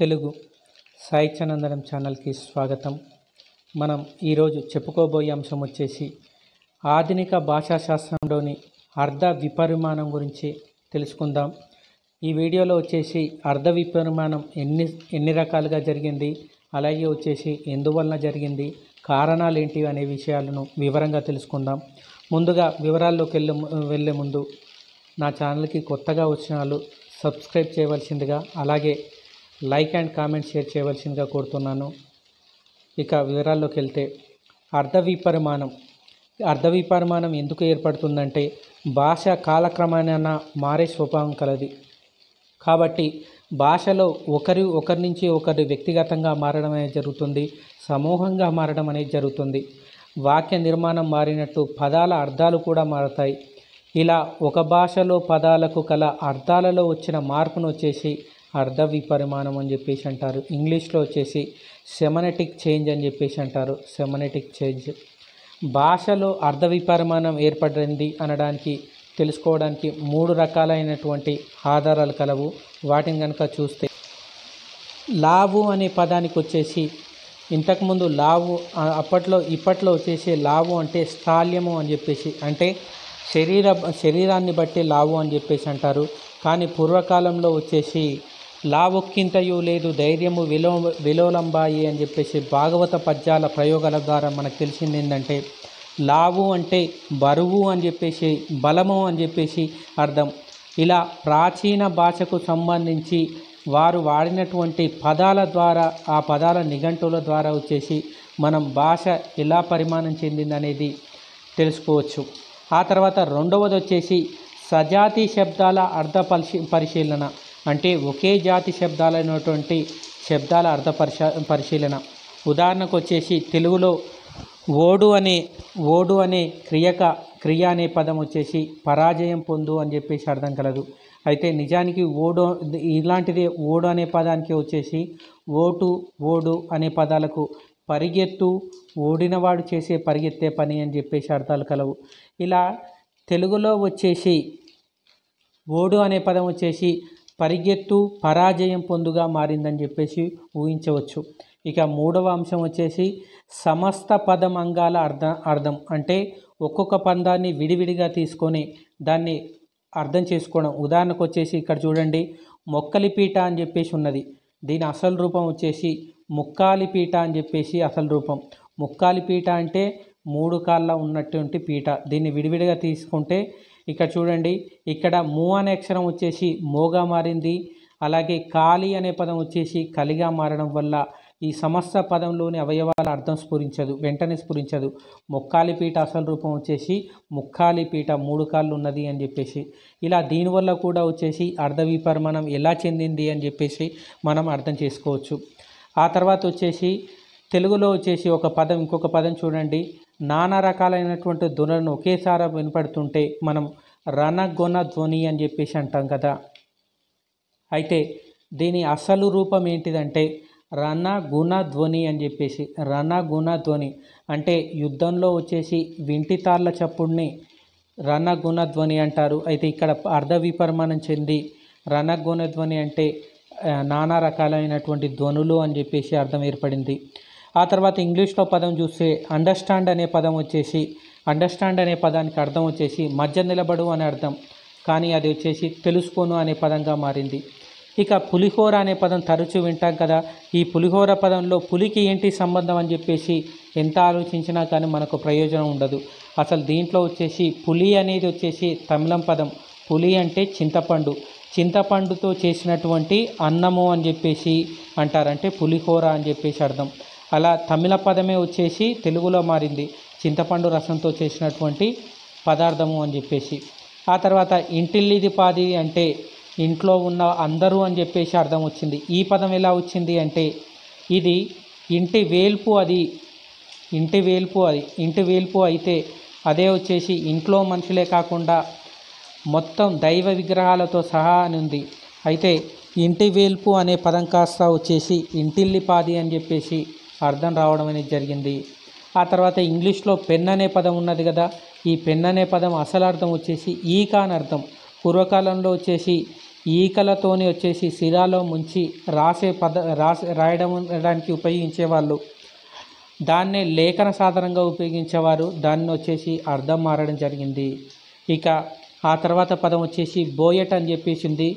తెలుగు సాహిత్యానందనం ఛానల్కి స్వాగతం మనం ఈరోజు చెప్పుకోబోయే అంశం వచ్చేసి ఆధునిక భాషాశాస్త్రంలోని అర్ధ విపరిమాణం గురించి తెలుసుకుందాం ఈ వీడియోలో వచ్చేసి అర్ధ విపరిమాణం ఎన్ని ఎన్ని రకాలుగా జరిగింది అలాగే వచ్చేసి ఎందువలన జరిగింది కారణాలు ఏంటి అనే విషయాలను వివరంగా తెలుసుకుందాం ముందుగా వివరాల్లోకి వెళ్ళే వెళ్ళే ముందు నా ఛానల్కి కొత్తగా వచ్చిన వాళ్ళు సబ్స్క్రైబ్ చేయవలసిందిగా అలాగే లైక్ అండ్ కామెంట్ షేర్ చేయవలసిందిగా కోరుతున్నాను ఇక వివరాల్లోకి వెళ్తే అర్ధవిపరిమాణం అర్ధవిపరిమాణం ఎందుకు ఏర్పడుతుందంటే భాష కాలక్రమాన మారే స్వభావం కలది కాబట్టి భాషలో ఒకరి ఒకరి నుంచి ఒకరి వ్యక్తిగతంగా మారడం అనేది జరుగుతుంది సమూహంగా మారడం అనేది జరుగుతుంది వాక్య నిర్మాణం మారినట్టు పదాల అర్థాలు కూడా మారతాయి ఇలా ఒక భాషలో పదాలకు కల అర్థాలలో వచ్చిన మార్పును వచ్చేసి అర్ధ విపరిమాణం అని చెప్పేసి అంటారు ఇంగ్లీష్లో వచ్చేసి సెమనెటిక్ చేంజ్ అని చెప్పేసి అంటారు సెమనెటిక్ చేంజ్ భాషలో అర్ధ విపరిమాణం ఏర్పడింది అనడానికి తెలుసుకోవడానికి మూడు రకాలైనటువంటి ఆధారాలు కలవు వాటిని కనుక చూస్తే లావు అనే పదానికి వచ్చేసి ఇంతకుముందు లావు అప్పట్లో ఇప్పట్లో వచ్చేసి లావు అంటే స్థాల్యము అని చెప్పేసి అంటే శరీర శరీరాన్ని బట్టి లావు అని చెప్పేసి అంటారు కానీ పూర్వకాలంలో వచ్చేసి లావొక్కింతయు లేదు ధైర్యము విలో విలోలంబాయి అని చెప్పేసి భాగవత పద్యాల ప్రయోగాల ద్వారా మనకు తెలిసింది ఏంటంటే లావు అంటే బరువు అని చెప్పేసి బలము అని చెప్పేసి అర్థం ఇలా ప్రాచీన భాషకు సంబంధించి వారు వాడినటువంటి పదాల ద్వారా ఆ పదాల నిఘంటుల ద్వారా వచ్చేసి మనం భాష ఎలా పరిమాణం చెందిందనేది తెలుసుకోవచ్చు ఆ తర్వాత రెండవది వచ్చేసి సజాతి శబ్దాల అర్థ పరిశీలన అంటే ఒకే జాతి శబ్దాలైనటువంటి శబ్దాల అర్థ పరిశీలన ఉదాహరణకు వచ్చేసి తెలుగులో ఓడు అనే ఓడు అనే క్రియక క్రియ అనే పదం వచ్చేసి పరాజయం పొందు అని చెప్పేసి అర్థం కలదు అయితే నిజానికి ఓడు ఇలాంటిదే ఓడు అనే పదానికి వచ్చేసి ఓటు ఓడు అనే పదాలకు పరిగెత్తు ఓడినవాడు చేసే పరిగెత్తే పని అని చెప్పేసి అర్థాలు కలవు ఇలా తెలుగులో వచ్చేసి ఓడు అనే పదం వచ్చేసి పరిగెత్తు పరాజయం పొందుగా మారిందని చెప్పేసి ఊహించవచ్చు ఇక మూడవ అంశం వచ్చేసి సమస్త పదం అంగాల అర్థ అర్థం అంటే ఒక్కొక్క పందాన్ని విడివిడిగా తీసుకొని దాన్ని అర్థం చేసుకోవడం ఉదాహరణకు వచ్చేసి ఇక్కడ చూడండి మొక్కలిపీట అని చెప్పేసి ఉన్నది దీని అసలు రూపం వచ్చేసి ముక్కాలి అని చెప్పేసి అసలు రూపం ముక్కాలి అంటే మూడు కాళ్ళ ఉన్నటువంటి పీట దీన్ని విడివిడిగా తీసుకుంటే ఇక్కడ చూడండి ఇక్కడ మూ అనే అక్షరం వచ్చేసి మోగా మారింది అలాగే కాలి అనే పదం వచ్చేసి కలిగా మారడం వల్ల ఈ సమస్త పదంలోని అవయవాల అర్థం స్ఫురించదు వెంటనే స్ఫురించదు ముక్కాలి పీట అసలు రూపం వచ్చేసి ముక్కాలి పీట మూడు కాళ్ళు ఉన్నది అని చెప్పేసి ఇలా దీనివల్ల కూడా వచ్చేసి అర్ధ విపర్మణం ఎలా చెందింది అని చెప్పేసి మనం అర్థం చేసుకోవచ్చు ఆ తర్వాత వచ్చేసి తెలుగులో వచ్చేసి ఒక పదం ఇంకొక పదం చూడండి నానా రకాలైనటువంటి ధ్వనులను ఒకేసారి వినపడుతుంటే మనం రణగొన ధ్వని అని చెప్పేసి అంటాం కదా అయితే దీని అసలు రూపం ఏంటిదంటే రణ గుణ ధ్వని అని చెప్పేసి రణ గుణ ధ్వని అంటే యుద్ధంలో వచ్చేసి వింటి తాళ్ళ చప్పుడిని రణగుణ ధ్వని అంటారు అయితే ఇక్కడ అర్ధ విపర్మానం చెంది రణగుణ ధ్వని అంటే నానా రకాలైనటువంటి ధ్వనులు అని చెప్పేసి అర్థం ఏర్పడింది ఆ తర్వాత ఇంగ్లీష్లో పదం చూస్తే అండర్స్టాండ్ అనే పదం వచ్చేసి అండర్స్టాండ్ అనే పదానికి అర్థం వచ్చేసి మధ్య నిలబడు అనే అర్థం కానీ అది వచ్చేసి తెలుసుకోను అనే పదంగా మారింది ఇక పులిహోర అనే పదం తరచూ వింటాం కదా ఈ పులిహోర పదంలో పులికి ఏంటి సంబంధం అని చెప్పేసి ఎంత ఆలోచించినా కానీ మనకు ప్రయోజనం ఉండదు అసలు దీంట్లో వచ్చేసి పులి అనేది వచ్చేసి తమిళం పదం పులి అంటే చింతపండు చింతపండుతో చేసినటువంటి అన్నము అని చెప్పేసి అంటారంటే పులిహోర అని చెప్పేసి అర్థం అలా తమిళ పదమే వచ్చేసి తెలుగులో మారింది చింతపండు రసంతో చేసినటువంటి పదార్థము అని చెప్పేసి ఆ తర్వాత ఇంటిల్లిది పాది అంటే ఇంట్లో ఉన్న అందరూ అని చెప్పేసి అర్థం వచ్చింది ఈ పదం ఎలా వచ్చింది అంటే ఇది ఇంటి వేల్పు అది ఇంటి వేల్పు అది ఇంటి వేల్పు అయితే అదే వచ్చేసి ఇంట్లో మనుషులే కాకుండా మొత్తం దైవ విగ్రహాలతో సహా అని ఉంది అయితే ఇంటి వేల్పు అనే పదం కాస్త వచ్చేసి ఇంటిల్లిపాది అని చెప్పేసి అర్థం రావడం అనేది జరిగింది ఆ తర్వాత ఇంగ్లీష్లో పెన్ అనే పదం ఉన్నది కదా ఈ పెన్ అనే పదం అసలు అర్థం వచ్చేసి ఈక అని అర్థం పూర్వకాలంలో వచ్చేసి ఈకలతోని వచ్చేసి సిరాలో ముంచి రాసే పద రాసే రాయడానికి ఉపయోగించేవాళ్ళు దాన్నే లేఖన సాధనంగా ఉపయోగించేవారు దాన్ని వచ్చేసి అర్థం మారడం జరిగింది ఇక ఆ తర్వాత పదం వచ్చేసి బోయట్ అని చెప్పేసింది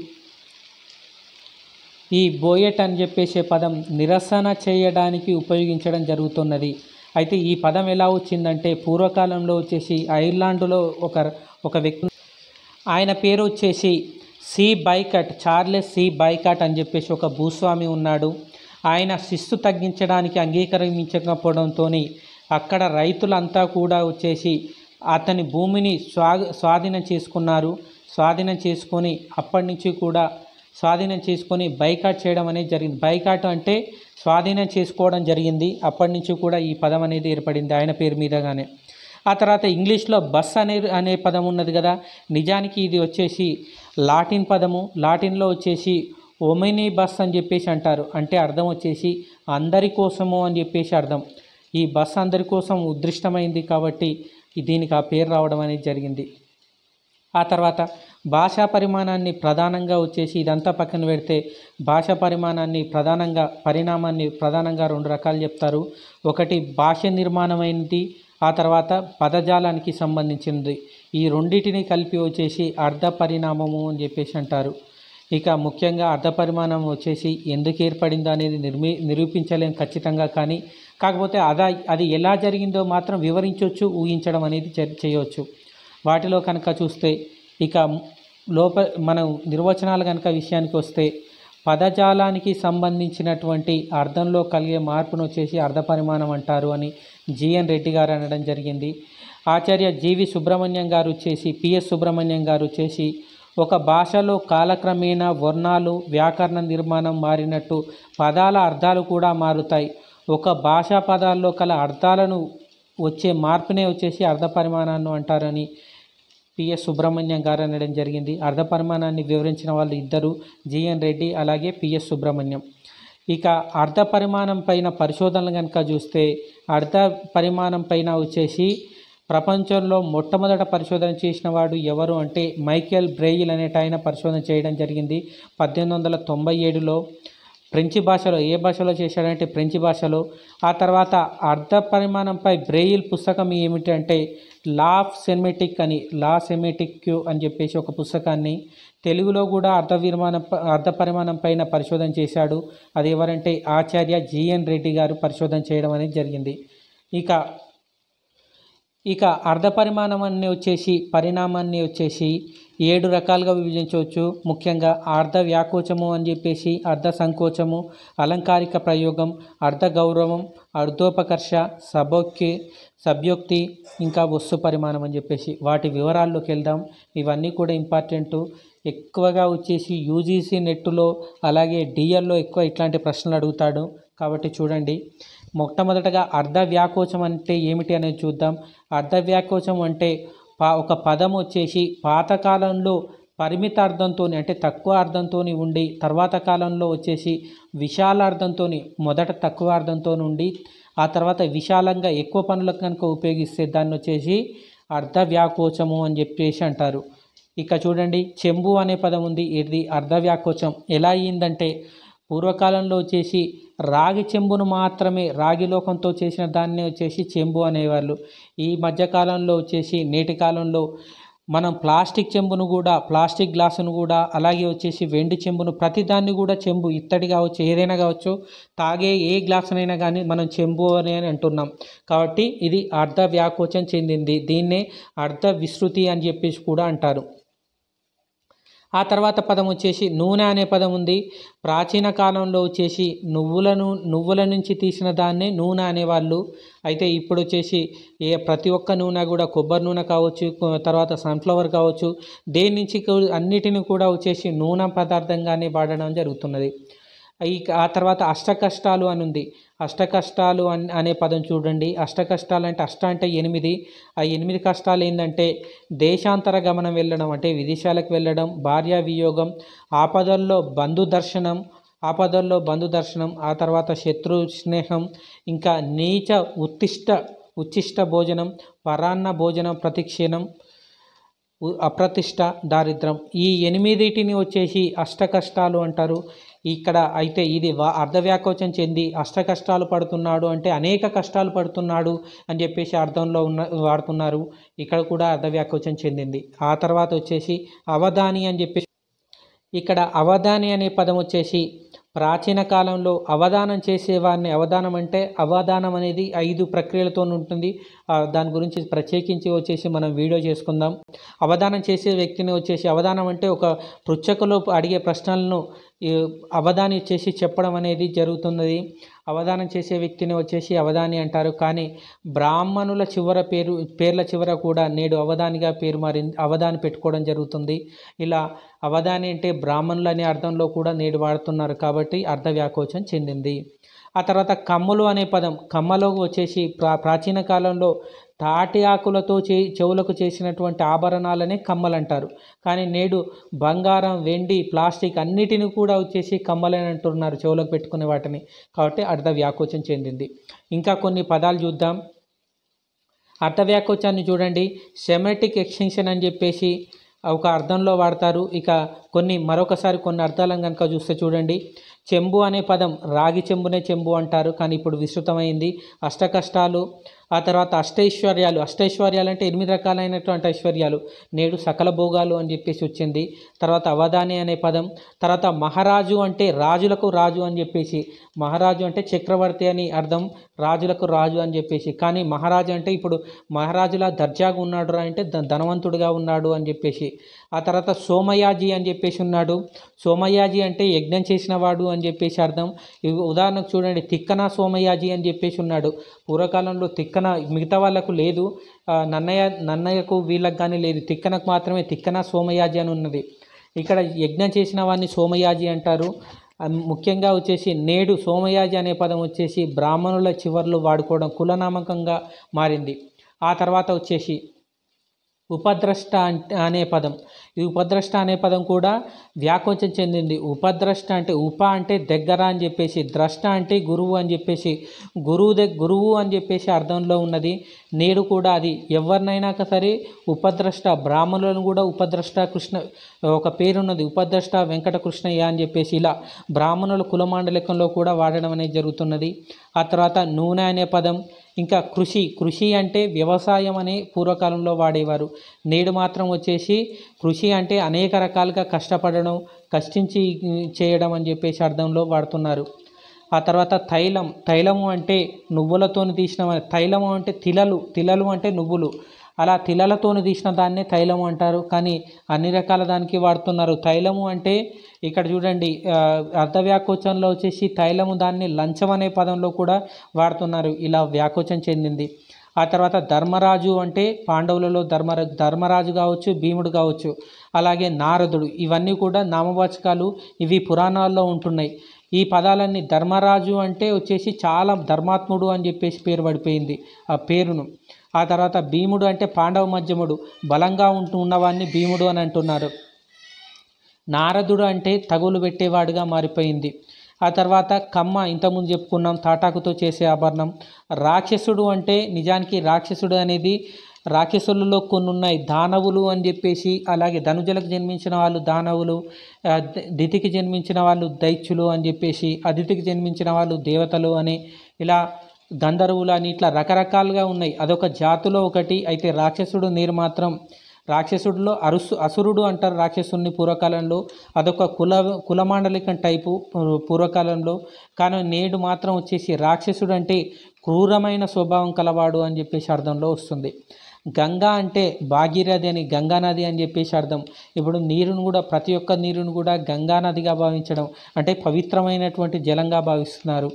ఈ బోయట్ అని చెప్పేసే పదం నిరసన చేయడానికి ఉపయోగించడం జరుగుతున్నది అయితే ఈ పదం ఎలా వచ్చిందంటే పూర్వకాలంలో వచ్చేసి ఐర్లాండ్లో ఒక ఒక వ్యక్తి ఆయన పేరు వచ్చేసి సి బైకట్ చార్లెస్ సి బైకట్ అని చెప్పేసి ఒక భూస్వామి ఉన్నాడు ఆయన శిస్సు తగ్గించడానికి అంగీకరించకపోవడంతో అక్కడ రైతులంతా కూడా వచ్చేసి అతని భూమిని స్వాధీనం చేసుకున్నారు స్వాధీనం చేసుకొని అప్పటి నుంచి కూడా స్వాధీనం చేసుకొని బైకాట్ చేయడం అనేది జరిగింది బైకాట్ అంటే స్వాధీనం చేసుకోవడం జరిగింది అప్పటి నుంచి కూడా ఈ పదం అనేది ఏర్పడింది ఆయన పేరు మీదగానే ఆ తర్వాత ఇంగ్లీష్లో బస్ అనే అనే పదం ఉన్నది కదా నిజానికి ఇది వచ్చేసి లాటిన్ పదము లాటిన్లో వచ్చేసి ఒమెనీ బస్ అని చెప్పేసి అంటారు అంటే అర్థం వచ్చేసి అందరి కోసము అని చెప్పేసి అర్థం ఈ బస్ అందరి కోసం ఉద్దిష్టమైంది కాబట్టి దీనికి ఆ పేరు రావడం అనేది జరిగింది ఆ తర్వాత భాషా పరిమాణాన్ని ప్రధానంగా వచ్చేసి ఇదంతా పక్కన పెడితే భాషా పరిమాణాన్ని ప్రధానంగా పరిణామాన్ని ప్రధానంగా రెండు రకాలు చెప్తారు ఒకటి భాష నిర్మాణమైనది ఆ తర్వాత పదజాలానికి సంబంధించినది ఈ రెండింటిని కలిపి వచ్చేసి అర్ధ పరిణామము అని చెప్పేసి అంటారు ఇక ముఖ్యంగా అర్ధ పరిమాణం వచ్చేసి ఎందుకు ఏర్పడిందో అనేది నిర్మి నిరూపించలేం ఖచ్చితంగా కానీ కాకపోతే అదా అది ఎలా జరిగిందో మాత్రం వివరించవచ్చు ఊహించడం అనేది చేయవచ్చు వాటిలో కనుక చూస్తే ఇక లోప మనం నిర్వచనాలు కనుక విషయానికి వస్తే పదజాలానికి సంబంధించినటువంటి అర్థంలో కలిగే మార్పును వచ్చేసి అర్థ పరిమాణం అంటారు అని జిఎన్ రెడ్డి గారు అనడం జరిగింది ఆచార్య జీవి సుబ్రహ్మణ్యం గారు వచ్చేసి పిఎస్ సుబ్రహ్మణ్యం గారు వచ్చేసి ఒక భాషలో కాలక్రమేణా వర్ణాలు వ్యాకరణ నిర్మాణం మారినట్టు పదాల అర్థాలు కూడా మారుతాయి ఒక భాషా పదాల్లో కల అర్థాలను వచ్చే మార్పునే వచ్చేసి అర్థ పరిమాణాన్ని అంటారని పిఎస్ సుబ్రహ్మణ్యం గారు అనడం జరిగింది అర్ధపరిమాణాన్ని వివరించిన వాళ్ళు ఇద్దరు జిఎన్ రెడ్డి అలాగే పిఎస్ సుబ్రహ్మణ్యం ఇక అర్ధ పరిమాణం పైన పరిశోధనలు కనుక చూస్తే అర్ధ పరిమాణం పైన వచ్చేసి ప్రపంచంలో మొట్టమొదట పరిశోధన చేసిన వాడు ఎవరు అంటే మైకేల్ బ్రెయిల్ అనేట ఆయన పరిశోధన చేయడం జరిగింది పద్దెనిమిది వందల తొంభై ఏడులో ఫ్రెంచి భాషలో ఏ భాషలో చేశాడంటే ఫ్రెంచి భాషలో ఆ తర్వాత అర్ధ పరిమాణంపై బ్రెయిల్ పుస్తకం ఏమిటంటే లా సెమెటిక్ అని లా సెమెటిక్ అని చెప్పేసి ఒక పుస్తకాన్ని తెలుగులో కూడా అర్ధ విమానం అర్ధ పరిమాణం పైన పరిశోధన చేశాడు అది ఎవరంటే ఆచార్య జిఎన్ రెడ్డి గారు పరిశోధన చేయడం అనేది జరిగింది ఇక ఇక అర్ధ పరిమాణాన్ని వచ్చేసి పరిణామాన్ని వచ్చేసి ఏడు రకాలుగా విభజించవచ్చు ముఖ్యంగా అర్ధ వ్యాకోచము అని చెప్పేసి అర్ధ సంకోచము అలంకారిక ప్రయోగం అర్ధ గౌరవం అర్ధోపకర్ష సబోక్కి సభ్యోక్తి ఇంకా వస్తు పరిమాణం అని చెప్పేసి వాటి వివరాల్లోకి వెళ్దాం ఇవన్నీ కూడా ఇంపార్టెంట్ ఎక్కువగా వచ్చేసి యూజీసీ నెట్లో అలాగే డిఎల్లో ఎక్కువ ఇట్లాంటి ప్రశ్నలు అడుగుతాడు కాబట్టి చూడండి మొట్టమొదటగా అర్ధ వ్యాకోచం అంటే ఏమిటి అనేది చూద్దాం అర్ధ వ్యాకోచం అంటే పా ఒక పదం వచ్చేసి పాతకాలంలో పరిమిత అర్థంతో అంటే తక్కువ అర్థంతో ఉండి తర్వాత కాలంలో వచ్చేసి విశాల అర్థంతో మొదట తక్కువ అర్థంతో ఉండి ఆ తర్వాత విశాలంగా ఎక్కువ పనులకు కనుక ఉపయోగిస్తే దాన్ని వచ్చేసి అర్ధ వ్యాకోచము అని చెప్పేసి అంటారు ఇక చూడండి చెంబు అనే పదం ఉంది ఇది అర్ధ వ్యాకోచం ఎలా అయ్యిందంటే పూర్వకాలంలో వచ్చేసి రాగి చెంబును మాత్రమే రాగి లోకంతో చేసిన దాన్ని వచ్చేసి చెంబు అనేవాళ్ళు ఈ మధ్యకాలంలో వచ్చేసి నేటి కాలంలో మనం ప్లాస్టిక్ చెంబును కూడా ప్లాస్టిక్ గ్లాసును కూడా అలాగే వచ్చేసి వెండి చెంబును ప్రతిదాన్ని కూడా చెంబు ఇత్తడి కావచ్చు ఏదైనా కావచ్చు తాగే ఏ గ్లాసునైనా కానీ మనం చెంబు అని అని అంటున్నాం కాబట్టి ఇది అర్ధ వ్యాకోచం చెందింది దీన్నే అర్ధ విస్తృతి అని చెప్పేసి కూడా అంటారు ఆ తర్వాత పదం వచ్చేసి నూనె అనే పదం ఉంది ప్రాచీన కాలంలో వచ్చేసి నువ్వులను నువ్వుల నుంచి తీసిన దాన్నే నూనె అనేవాళ్ళు అయితే ఇప్పుడు వచ్చేసి ఏ ప్రతి ఒక్క నూనె కూడా కొబ్బరి నూనె కావచ్చు తర్వాత సన్ఫ్లవర్ కావచ్చు దేని నుంచి అన్నిటిని కూడా వచ్చేసి నూనె పదార్థంగానే వాడడం జరుగుతున్నది ఈ ఆ తర్వాత అష్టకష్టాలు అని ఉంది అష్టకష్టాలు అని అనే పదం చూడండి అష్టకష్టాలు అంటే అష్ట అంటే ఎనిమిది ఆ ఎనిమిది కష్టాలు ఏంటంటే దేశాంతర గమనం వెళ్ళడం అంటే విదేశాలకు వెళ్ళడం భార్యా వియోగం ఆపదల్లో బంధు దర్శనం ఆపదల్లో బంధు దర్శనం ఆ తర్వాత శత్రు స్నేహం ఇంకా నీచ ఉత్తిష్ట ఉచ్చిష్ట భోజనం పరాన్న భోజనం ప్రతిక్షీణం అప్రతిష్ట దారిద్రం ఈ ఎనిమిదిటిని వచ్చేసి అష్టకష్టాలు అంటారు ఇక్కడ అయితే ఇది అర్ధవ్యాకోచం చెంది అష్ట కష్టాలు పడుతున్నాడు అంటే అనేక కష్టాలు పడుతున్నాడు అని చెప్పేసి అర్థంలో ఉన్న వాడుతున్నారు ఇక్కడ కూడా అర్ధవ్యాకోచం చెందింది ఆ తర్వాత వచ్చేసి అవధాని అని చెప్పేసి ఇక్కడ అవధాని అనే పదం వచ్చేసి ప్రాచీన కాలంలో అవధానం చేసేవారిని అవధానం అంటే అవధానం అనేది ఐదు ప్రక్రియలతో ఉంటుంది దాని గురించి ప్రత్యేకించి వచ్చేసి మనం వీడియో చేసుకుందాం అవధానం చేసే వ్యక్తిని వచ్చేసి అవధానం అంటే ఒక పృచ్చకలో అడిగే ప్రశ్నలను అవధాని వచ్చేసి చెప్పడం అనేది జరుగుతున్నది అవధానం చేసే వ్యక్తిని వచ్చేసి అవధాని అంటారు కానీ బ్రాహ్మణుల చివర పేరు పేర్ల చివర కూడా నేడు అవధానిగా పేరు మారింది అవధాని పెట్టుకోవడం జరుగుతుంది ఇలా అవధాని అంటే బ్రాహ్మణులు అనే అర్థంలో కూడా నేడు వాడుతున్నారు కాబట్టి అర్ధ వ్యాకోచం చెందింది ఆ తర్వాత కమ్ములు అనే పదం కమ్మలో వచ్చేసి ప్రా ప్రాచీన కాలంలో తాటి ఆకులతో చే చెవులకు చేసినటువంటి ఆభరణాలనే కమ్మలు అంటారు కానీ నేడు బంగారం వెండి ప్లాస్టిక్ అన్నిటిని కూడా వచ్చేసి కమ్మలని అంటున్నారు చెవులకు పెట్టుకునే వాటిని కాబట్టి అర్ధ వ్యాకోచం చెందింది ఇంకా కొన్ని పదాలు చూద్దాం అర్ధ వ్యాకోచాన్ని చూడండి సెమెటిక్ ఎక్స్టెన్షన్ అని చెప్పేసి ఒక అర్థంలో వాడతారు ఇక కొన్ని మరొకసారి కొన్ని అర్థాలను కనుక చూస్తే చూడండి చెంబు అనే పదం రాగి చెంబునే చెంబు అంటారు కానీ ఇప్పుడు విస్తృతమైంది అష్టకష్టాలు ఆ తర్వాత అష్టైశ్వర్యాలు అష్టైశ్వర్యాలు అంటే ఎనిమిది రకాలైనటువంటి ఐశ్వర్యాలు నేడు సకల భోగాలు అని చెప్పేసి వచ్చింది తర్వాత అవధాని అనే పదం తర్వాత మహారాజు అంటే రాజులకు రాజు అని చెప్పేసి మహారాజు అంటే చక్రవర్తి అని అర్థం రాజులకు రాజు అని చెప్పేసి కానీ మహారాజు అంటే ఇప్పుడు మహారాజులా దర్జాగా ఉన్నాడు రా అంటే ధనవంతుడుగా ఉన్నాడు అని చెప్పేసి ఆ తర్వాత సోమయాజీ అని చెప్పేసి ఉన్నాడు సోమయాజీ అంటే యజ్ఞం చేసిన వాడు అని చెప్పేసి అర్థం ఉదాహరణకు చూడండి తిక్కన సోమయాజీ అని చెప్పేసి ఉన్నాడు పూర్వకాలంలో తిక్క తిక్కన మిగతా వాళ్ళకు లేదు నన్నయ్య నన్నయ్యకు వీళ్ళకు కానీ లేదు తిక్కనకు మాత్రమే తిక్కన సోమయాజి అని ఉన్నది ఇక్కడ యజ్ఞం చేసిన వాడిని సోమయాజి అంటారు ముఖ్యంగా వచ్చేసి నేడు సోమయాజి అనే పదం వచ్చేసి బ్రాహ్మణుల చివర్లు వాడుకోవడం కులనామకంగా మారింది ఆ తర్వాత వచ్చేసి ఉపద్రష్ట అనే పదం ఈ ఉపద్రష్ట అనే పదం కూడా వ్యాకోచం చెందింది ఉపద్రష్ట అంటే ఉప అంటే దగ్గర అని చెప్పేసి ద్రష్ట అంటే గురువు అని చెప్పేసి గురువు దగ్ గురువు అని చెప్పేసి అర్థంలో ఉన్నది నేడు కూడా అది ఎవరినైనా సరే ఉపద్రష్ట బ్రాహ్మణులను కూడా ఉపద్రష్ట కృష్ణ ఒక పేరున్నది ఉపద్రష్ట వెంకట కృష్ణయ్య అని చెప్పేసి ఇలా బ్రాహ్మణుల కులమాండలికంలో కూడా వాడడం అనేది జరుగుతున్నది ఆ తర్వాత నూనె అనే పదం ఇంకా కృషి కృషి అంటే వ్యవసాయం అనే పూర్వకాలంలో వాడేవారు నేడు మాత్రం వచ్చేసి కృషి అంటే అనేక రకాలుగా కష్టపడడం కష్టించి చేయడం అని చెప్పేసి అర్థంలో వాడుతున్నారు ఆ తర్వాత తైలం తైలము అంటే నువ్వులతో తీసిన తైలము అంటే తిలలు తిలలు అంటే నువ్వులు అలా తిలలతోని తీసిన దాన్నే తైలము అంటారు కానీ అన్ని రకాల దానికి వాడుతున్నారు తైలము అంటే ఇక్కడ చూడండి అర్ధ వ్యాకోచంలో వచ్చేసి తైలము దాన్ని లంచం అనే పదంలో కూడా వాడుతున్నారు ఇలా వ్యాకోచం చెందింది ఆ తర్వాత ధర్మరాజు అంటే పాండవులలో ధర్మ ధర్మరాజు కావచ్చు భీముడు కావచ్చు అలాగే నారదుడు ఇవన్నీ కూడా నామవాచకాలు ఇవి పురాణాల్లో ఉంటున్నాయి ఈ పదాలన్నీ ధర్మరాజు అంటే వచ్చేసి చాలా ధర్మాత్ముడు అని చెప్పేసి పేరు పడిపోయింది ఆ పేరును ఆ తర్వాత భీముడు అంటే పాండవ మధ్యముడు బలంగా ఉంటూ ఉన్నవాడిని భీముడు అని అంటున్నారు నారదుడు అంటే తగులు పెట్టేవాడుగా మారిపోయింది ఆ తర్వాత కమ్మ ఇంతకుముందు చెప్పుకున్నాం తాటాకుతో చేసే ఆభరణం రాక్షసుడు అంటే నిజానికి రాక్షసుడు అనేది రాక్షసులలో కొన్ని ఉన్నాయి దానవులు అని చెప్పేసి అలాగే ధనుజలకు జన్మించిన వాళ్ళు దానవులు దితికి జన్మించిన వాళ్ళు దైత్యులు అని చెప్పేసి అదితికి జన్మించిన వాళ్ళు దేవతలు అని ఇలా గంధర్వులు అని ఇట్లా రకరకాలుగా ఉన్నాయి అదొక జాతులో ఒకటి అయితే రాక్షసుడు నీరు మాత్రం రాక్షసుడిలో అరుసు అసురుడు అంటారు రాక్షసుని పూర్వకాలంలో అదొక కుల కులమాండలికం టైపు పూర్వకాలంలో కానీ నేడు మాత్రం వచ్చేసి రాక్షసుడు అంటే క్రూరమైన స్వభావం కలవాడు అని చెప్పేసి అర్థంలో వస్తుంది గంగా అంటే భాగీరథి అని గంగానది అని చెప్పేసి అర్థం ఇప్పుడు నీరును కూడా ప్రతి ఒక్క నీరును కూడా గంగానదిగా భావించడం అంటే పవిత్రమైనటువంటి జలంగా భావిస్తున్నారు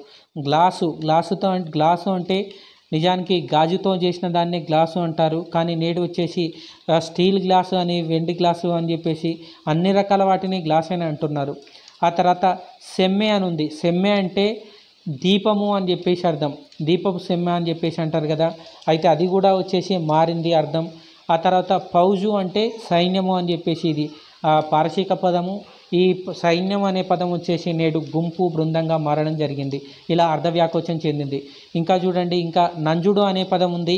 గ్లాసు గ్లాసుతో గ్లాసు అంటే నిజానికి గాజుతో చేసిన దాన్నే గ్లాసు అంటారు కానీ నేడు వచ్చేసి స్టీల్ గ్లాసు అని వెండి గ్లాసు అని చెప్పేసి అన్ని రకాల వాటిని గ్లాస్ అని అంటున్నారు ఆ తర్వాత సెమ్మె అని ఉంది సెమ్మె అంటే దీపము అని చెప్పేసి అర్థం దీపపు సెమ్మె అని చెప్పేసి అంటారు కదా అయితే అది కూడా వచ్చేసి మారింది అర్థం ఆ తర్వాత పౌజు అంటే సైన్యము అని చెప్పేసి ఇది పారసీక పదము ఈ సైన్యం అనే పదం వచ్చేసి నేడు గుంపు బృందంగా మారడం జరిగింది ఇలా అర్ధవ్యాకోచం చెందింది ఇంకా చూడండి ఇంకా నంజుడు అనే పదం ఉంది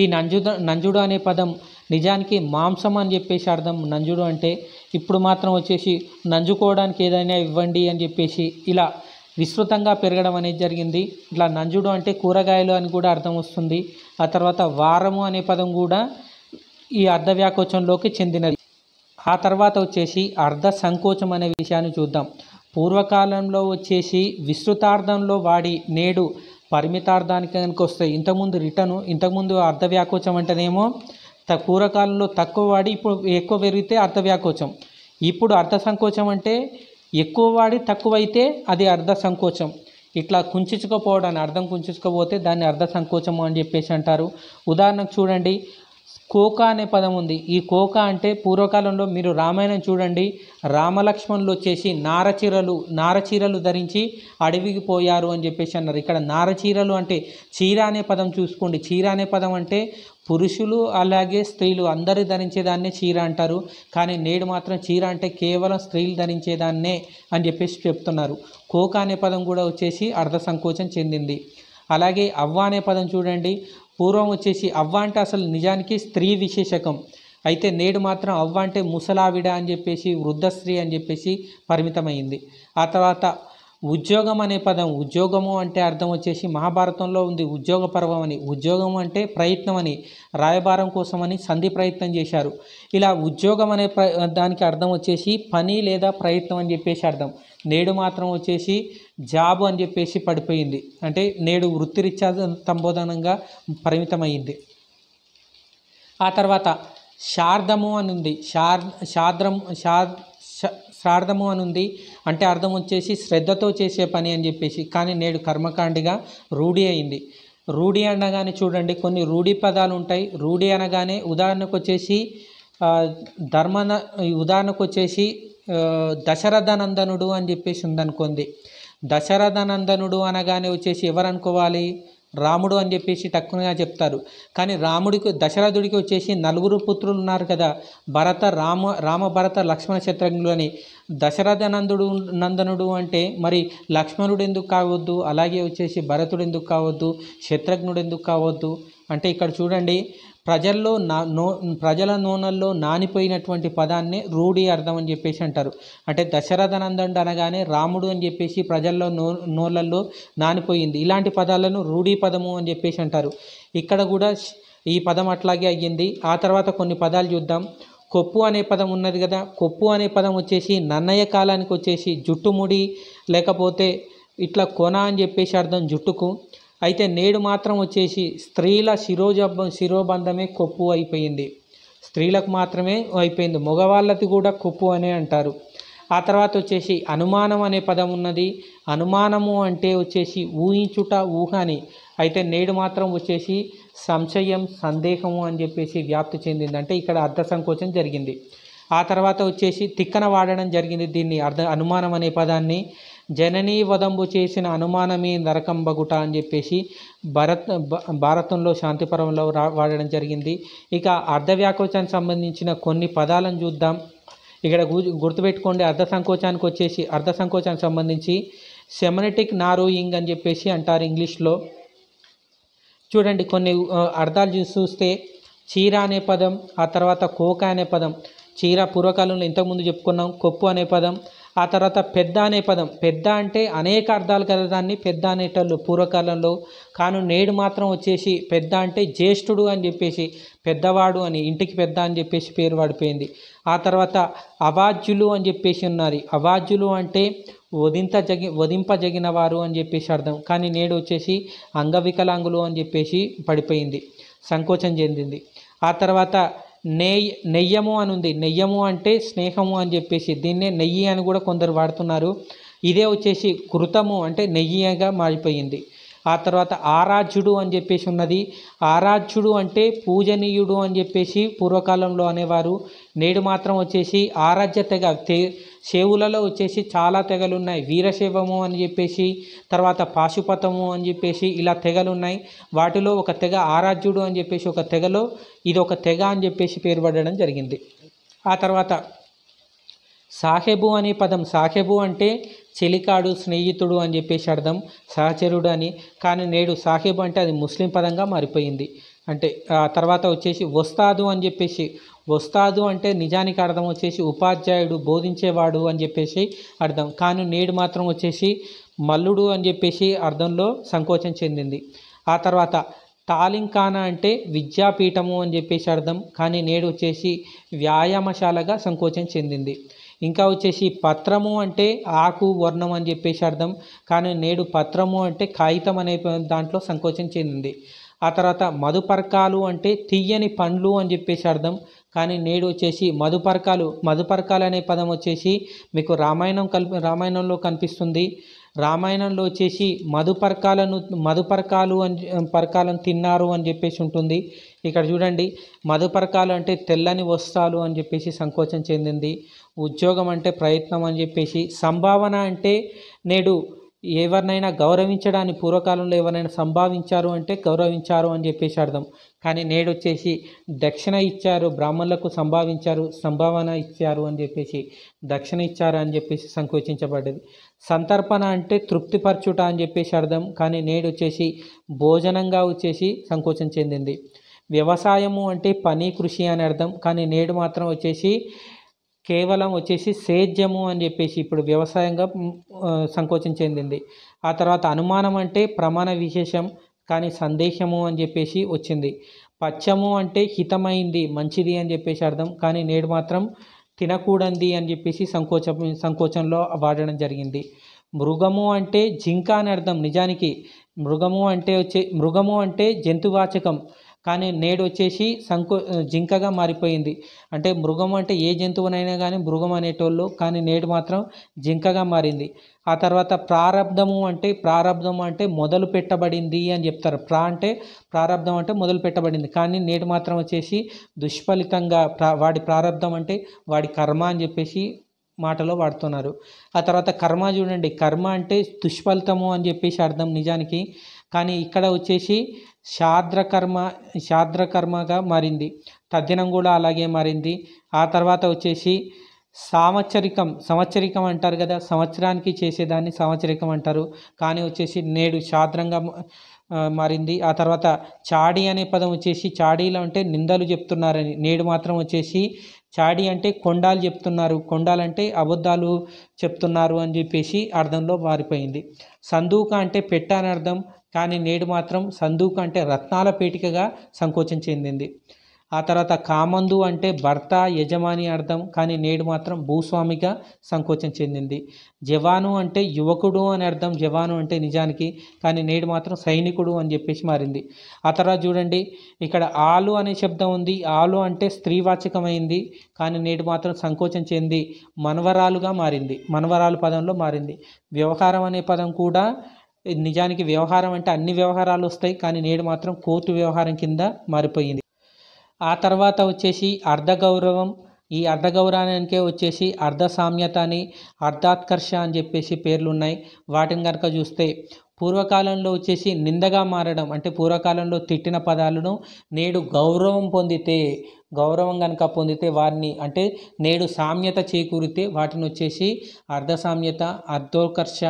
ఈ నంజుడు నంజుడు అనే పదం నిజానికి మాంసం అని చెప్పేసి అర్థం నంజుడు అంటే ఇప్పుడు మాత్రం వచ్చేసి నంజుకోవడానికి ఏదైనా ఇవ్వండి అని చెప్పేసి ఇలా విస్తృతంగా పెరగడం అనేది జరిగింది ఇట్లా నంజుడు అంటే కూరగాయలు అని కూడా అర్థం వస్తుంది ఆ తర్వాత వారము అనే పదం కూడా ఈ అర్ధవ్యాకోచంలోకి చెందినది ఆ తర్వాత వచ్చేసి అర్ధ సంకోచం అనే విషయాన్ని చూద్దాం పూర్వకాలంలో వచ్చేసి విస్తృతార్థంలో వాడి నేడు పరిమితార్థానికి కనుక వస్తే ఇంతకుముందు రిటర్న్ ఇంతకుముందు అర్ధ వ్యాకోచం అంటేనేమో త పూర్వకాలంలో తక్కువ వాడి ఇప్పుడు ఎక్కువ పెరిగితే అర్ధ వ్యాకోచం ఇప్పుడు అర్ధ సంకోచం అంటే ఎక్కువ వాడి తక్కువైతే అది అర్ధ సంకోచం ఇట్లా కుంచుకోపోవడాన్ని అర్థం కుంచుకోపోతే దాన్ని అర్ధ సంకోచము అని చెప్పేసి అంటారు ఉదాహరణకు చూడండి కోక అనే పదం ఉంది ఈ కోక అంటే పూర్వకాలంలో మీరు రామాయణం చూడండి రామలక్ష్మణులు వచ్చేసి నారచీరలు నారచీరలు ధరించి అడవికి పోయారు అని చెప్పేసి అన్నారు ఇక్కడ నారచీరలు అంటే చీర అనే పదం చూసుకోండి చీర అనే పదం అంటే పురుషులు అలాగే స్త్రీలు అందరూ ధరించేదాన్నే చీర అంటారు కానీ నేడు మాత్రం చీర అంటే కేవలం స్త్రీలు ధరించేదాన్నే అని చెప్పేసి చెప్తున్నారు కోక అనే పదం కూడా వచ్చేసి అర్ధ సంకోచం చెందింది అలాగే అవ్వ అనే పదం చూడండి పూర్వం వచ్చేసి అవ్వ అంటే అసలు నిజానికి స్త్రీ విశేషకం అయితే నేడు మాత్రం అవ్వ అంటే ముసలావిడ అని చెప్పేసి వృద్ధ స్త్రీ అని చెప్పేసి పరిమితమైంది ఆ తర్వాత ఉద్యోగం అనే పదం ఉద్యోగము అంటే అర్థం వచ్చేసి మహాభారతంలో ఉంది ఉద్యోగ పర్వం అని ఉద్యోగం అంటే ప్రయత్నం అని రాయబారం కోసమని సంధి ప్రయత్నం చేశారు ఇలా ఉద్యోగం అనే దానికి అర్థం వచ్చేసి పని లేదా ప్రయత్నం అని చెప్పేసి అర్థం నేడు మాత్రం వచ్చేసి జాబ్ అని చెప్పేసి పడిపోయింది అంటే నేడు వృత్తిరీత్యా సంబోధనంగా పరిమితమైంది ఆ తర్వాత శార్దము అని ఉంది శార్ శాద్రం శార్ శ్రార్థము అని ఉంది అంటే అర్థం వచ్చేసి శ్రద్ధతో చేసే పని అని చెప్పేసి కానీ నేడు కర్మకాండిగా రూఢి అయింది రూఢి అనగానే చూడండి కొన్ని రూఢి పదాలు ఉంటాయి రూఢి అనగానే ఉదాహరణకు వచ్చేసి ధర్మ ఉదాహరణకు వచ్చేసి దశరథనందనుడు అని చెప్పేసి ఉందనుకుంది దశరథ నందనుడు అనగానే వచ్చేసి ఎవరు అనుకోవాలి రాముడు అని చెప్పేసి టక్కునగా చెప్తారు కానీ రాముడికి దశరథుడికి వచ్చేసి నలుగురు పుత్రులు ఉన్నారు కదా భరత రామ రామ భరత లక్ష్మణ శత్రుఘ్నులు అని దశరథ నందుడు నందనుడు అంటే మరి లక్ష్మణుడు ఎందుకు కావద్దు అలాగే వచ్చేసి భరతుడు ఎందుకు కావద్దు శత్రుఘ్నుడు ఎందుకు కావద్దు అంటే ఇక్కడ చూడండి ప్రజల్లో నా నో ప్రజల నూనెల్లో నానిపోయినటువంటి పదాన్ని రూఢి అర్థం అని చెప్పేసి అంటారు అంటే దశరథనందండు అనగానే రాముడు అని చెప్పేసి ప్రజల్లో నో నూలల్లో నానిపోయింది ఇలాంటి పదాలను రూఢి పదము అని చెప్పేసి అంటారు ఇక్కడ కూడా ఈ పదం అట్లాగే అయ్యింది ఆ తర్వాత కొన్ని పదాలు చూద్దాం కొప్పు అనే పదం ఉన్నది కదా కొప్పు అనే పదం వచ్చేసి నన్నయ్య కాలానికి వచ్చేసి జుట్టుముడి లేకపోతే ఇట్లా కొన అని చెప్పేసి అర్థం జుట్టుకు అయితే నేడు మాత్రం వచ్చేసి స్త్రీల శిరోజబ్బం శిరోబంధమే కొప్పు అయిపోయింది స్త్రీలకు మాత్రమే అయిపోయింది మగవాళ్ళది కూడా కొప్పు అనే అంటారు ఆ తర్వాత వచ్చేసి అనుమానం అనే పదం ఉన్నది అనుమానము అంటే వచ్చేసి ఊహించుట ఊహ అని అయితే నేడు మాత్రం వచ్చేసి సంశయం సందేహము అని చెప్పేసి వ్యాప్తి చెందింది అంటే ఇక్కడ అర్ధ సంకోచం జరిగింది ఆ తర్వాత వచ్చేసి తిక్కన వాడడం జరిగింది దీన్ని అర్ధ అనుమానం అనే పదాన్ని జననీ వదంబు చేసిన అనుమానమే నరకంబగుట అని చెప్పేసి భరత్ భారతంలో శాంతిపరంలో రా వాడడం జరిగింది ఇక అర్ధవ్యాకోచానికి సంబంధించిన కొన్ని పదాలను చూద్దాం ఇక్కడ గుర్తుపెట్టుకోండి అర్ధ సంకోచానికి వచ్చేసి అర్ధ సంకోచానికి సంబంధించి సెమనటిక్ నారోయింగ్ అని చెప్పేసి అంటారు ఇంగ్లీష్లో చూడండి కొన్ని అర్థాలు చూసి చూస్తే చీర అనే పదం ఆ తర్వాత కోక అనే పదం చీర పూర్వకాలంలో ఇంతకుముందు చెప్పుకున్నాం కొప్పు అనే పదం ఆ తర్వాత పెద్ద అనే పదం పెద్ద అంటే అనేక అర్థాలు కలదాన్ని పెద్ద అనేటోళ్ళు పూర్వకాలంలో కాను నేడు మాత్రం వచ్చేసి పెద్ద అంటే జ్యేష్ఠుడు అని చెప్పేసి పెద్దవాడు అని ఇంటికి పెద్ద అని చెప్పేసి పేరు పడిపోయింది ఆ తర్వాత అవాజ్యులు అని చెప్పేసి ఉన్నారు అవాజ్యులు అంటే వదింత జగి వదింపజగిన వారు అని చెప్పేసి అర్థం కానీ నేడు వచ్చేసి అంగవికలాంగులు అని చెప్పేసి పడిపోయింది సంకోచం చెందింది ఆ తర్వాత నెయ్యి నెయ్యము అని ఉంది నెయ్యము అంటే స్నేహము అని చెప్పేసి దీన్నే నెయ్యి అని కూడా కొందరు వాడుతున్నారు ఇదే వచ్చేసి కృతము అంటే నెయ్యిగా మారిపోయింది ఆ తర్వాత ఆరాధ్యుడు అని చెప్పేసి ఉన్నది ఆరాధ్యుడు అంటే పూజనీయుడు అని చెప్పేసి పూర్వకాలంలో అనేవారు నేడు మాత్రం వచ్చేసి ఆరాధ్యతగా శేవులలో వచ్చేసి చాలా తెగలు ఉన్నాయి వీరశైవము అని చెప్పేసి తర్వాత పాశుపతము అని చెప్పేసి ఇలా తెగలు ఉన్నాయి వాటిలో ఒక తెగ ఆరాధ్యుడు అని చెప్పేసి ఒక తెగలో ఇది ఒక తెగ అని చెప్పేసి పేరు పడడం జరిగింది ఆ తర్వాత సాహెబు అనే పదం సాహెబు అంటే చెలికాడు స్నేహితుడు అని చెప్పేసి అర్థం సహచరుడు అని కానీ నేడు సాహెబ్ అంటే అది ముస్లిం పదంగా మారిపోయింది అంటే ఆ తర్వాత వచ్చేసి వస్తాదు అని చెప్పేసి వస్తాదు అంటే నిజానికి అర్థం వచ్చేసి ఉపాధ్యాయుడు బోధించేవాడు అని చెప్పేసి అర్థం కానీ నేడు మాత్రం వచ్చేసి మల్లుడు అని చెప్పేసి అర్థంలో సంకోచం చెందింది ఆ తర్వాత తాలింకాన అంటే విద్యాపీఠము అని చెప్పేసి అర్థం కానీ నేడు వచ్చేసి వ్యాయామశాలగా సంకోచం చెందింది ఇంకా వచ్చేసి పత్రము అంటే ఆకు వర్ణం అని చెప్పేసి అర్థం కానీ నేడు పత్రము అంటే కాగితం అనే దాంట్లో సంకోచం చెందింది ఆ తర్వాత మధుపర్కాలు అంటే తీయని పండ్లు అని చెప్పేసి అర్థం కానీ నేడు వచ్చేసి మధుపర్కాలు మధుపర్కాలు అనే పదం వచ్చేసి మీకు రామాయణం కల్పి రామాయణంలో కనిపిస్తుంది రామాయణంలో వచ్చేసి మధుపర్కాలను మధుపర్కాలు అని పర్కాలను తిన్నారు అని చెప్పేసి ఉంటుంది ఇక్కడ చూడండి మధుపర్కాలు అంటే తెల్లని వస్త్రాలు అని చెప్పేసి సంకోచం చెందింది ఉద్యోగం అంటే ప్రయత్నం అని చెప్పేసి సంభావన అంటే నేడు ఎవరినైనా గౌరవించడాన్ని పూర్వకాలంలో ఎవరైనా సంభావించారు అంటే గౌరవించారు అని చెప్పేసి అర్థం కానీ నేడు వచ్చేసి దక్షిణ ఇచ్చారు బ్రాహ్మణులకు సంభావించారు సంభావన ఇచ్చారు అని చెప్పేసి దక్షిణ ఇచ్చారు అని చెప్పేసి సంకోచించబడ్డది సంతర్పణ అంటే తృప్తిపరచుట అని చెప్పేసి అర్థం కానీ నేడు వచ్చేసి భోజనంగా వచ్చేసి సంకోచం చెందింది వ్యవసాయము అంటే పని కృషి అని అర్థం కానీ నేడు మాత్రం వచ్చేసి కేవలం వచ్చేసి సేద్యము అని చెప్పేసి ఇప్పుడు వ్యవసాయంగా సంకోచం చెందింది ఆ తర్వాత అనుమానం అంటే ప్రమాణ విశేషం కానీ సందేశము అని చెప్పేసి వచ్చింది పచ్చము అంటే హితమైంది మంచిది అని చెప్పేసి అర్థం కానీ నేడు మాత్రం తినకూడంది అని చెప్పేసి సంకోచం సంకోచంలో వాడడం జరిగింది మృగము అంటే జింక అని అర్థం నిజానికి మృగము అంటే వచ్చే మృగము అంటే జంతువాచకం కానీ నేడు వచ్చేసి సంకు జింకగా మారిపోయింది అంటే మృగం అంటే ఏ జంతువునైనా కానీ మృగం అనేటోళ్ళు కానీ నేడు మాత్రం జింకగా మారింది ఆ తర్వాత ప్రారంధము అంటే ప్రారంధము అంటే మొదలు పెట్టబడింది అని చెప్తారు ప్రా అంటే ప్రారంధం అంటే మొదలు పెట్టబడింది కానీ నేడు మాత్రం వచ్చేసి దుష్ఫలితంగా వాడి ప్రారంధం అంటే వాడి కర్మ అని చెప్పేసి మాటలో వాడుతున్నారు ఆ తర్వాత కర్మ చూడండి కర్మ అంటే దుష్ఫలితము అని చెప్పేసి అర్థం నిజానికి కానీ ఇక్కడ వచ్చేసి శాద్రకర్మ శాద్రకర్మగా మారింది తద్దినం కూడా అలాగే మారింది ఆ తర్వాత వచ్చేసి సామచ్చరికం సంవత్సరికం అంటారు కదా సంవత్సరానికి చేసేదాన్ని సంవత్సరికం అంటారు కానీ వచ్చేసి నేడు శాద్రంగా మారింది ఆ తర్వాత చాడి అనే పదం వచ్చేసి చాడీలు అంటే నిందలు చెప్తున్నారని నేడు మాత్రం వచ్చేసి చాడి అంటే కొండాలు చెప్తున్నారు కొండాలంటే అబద్ధాలు చెప్తున్నారు అని చెప్పేసి అర్థంలో మారిపోయింది సందూక అంటే పెట్ట అని అర్థం కానీ నేడు మాత్రం సందూకు అంటే రత్నాల పేటికగా సంకోచం చెందింది ఆ తర్వాత కామందు అంటే భర్త యజమాని అర్థం కానీ నేడు మాత్రం భూస్వామిగా సంకోచం చెందింది జవాను అంటే యువకుడు అని అర్థం జవాను అంటే నిజానికి కానీ నేడు మాత్రం సైనికుడు అని చెప్పేసి మారింది ఆ తర్వాత చూడండి ఇక్కడ ఆలు అనే శబ్దం ఉంది ఆలు అంటే స్త్రీవాచకమైంది కానీ నేడు మాత్రం సంకోచం చెంది మనవరాలుగా మారింది మనవరాలు పదంలో మారింది వ్యవహారం అనే పదం కూడా నిజానికి వ్యవహారం అంటే అన్ని వ్యవహారాలు వస్తాయి కానీ నేడు మాత్రం కోర్టు వ్యవహారం కింద మారిపోయింది ఆ తర్వాత వచ్చేసి అర్ధగౌరవం ఈ అర్ధగౌరవానికే వచ్చేసి అర్ధ సామ్యత అని అర్ధాత్కర్ష అని చెప్పేసి పేర్లు ఉన్నాయి వాటిని కనుక చూస్తే పూర్వకాలంలో వచ్చేసి నిందగా మారడం అంటే పూర్వకాలంలో తిట్టిన పదాలను నేడు గౌరవం పొందితే గౌరవం కనుక పొందితే వారిని అంటే నేడు సామ్యత చేకూరితే వాటిని వచ్చేసి అర్ధ సామ్యత అర్ధోకర్ష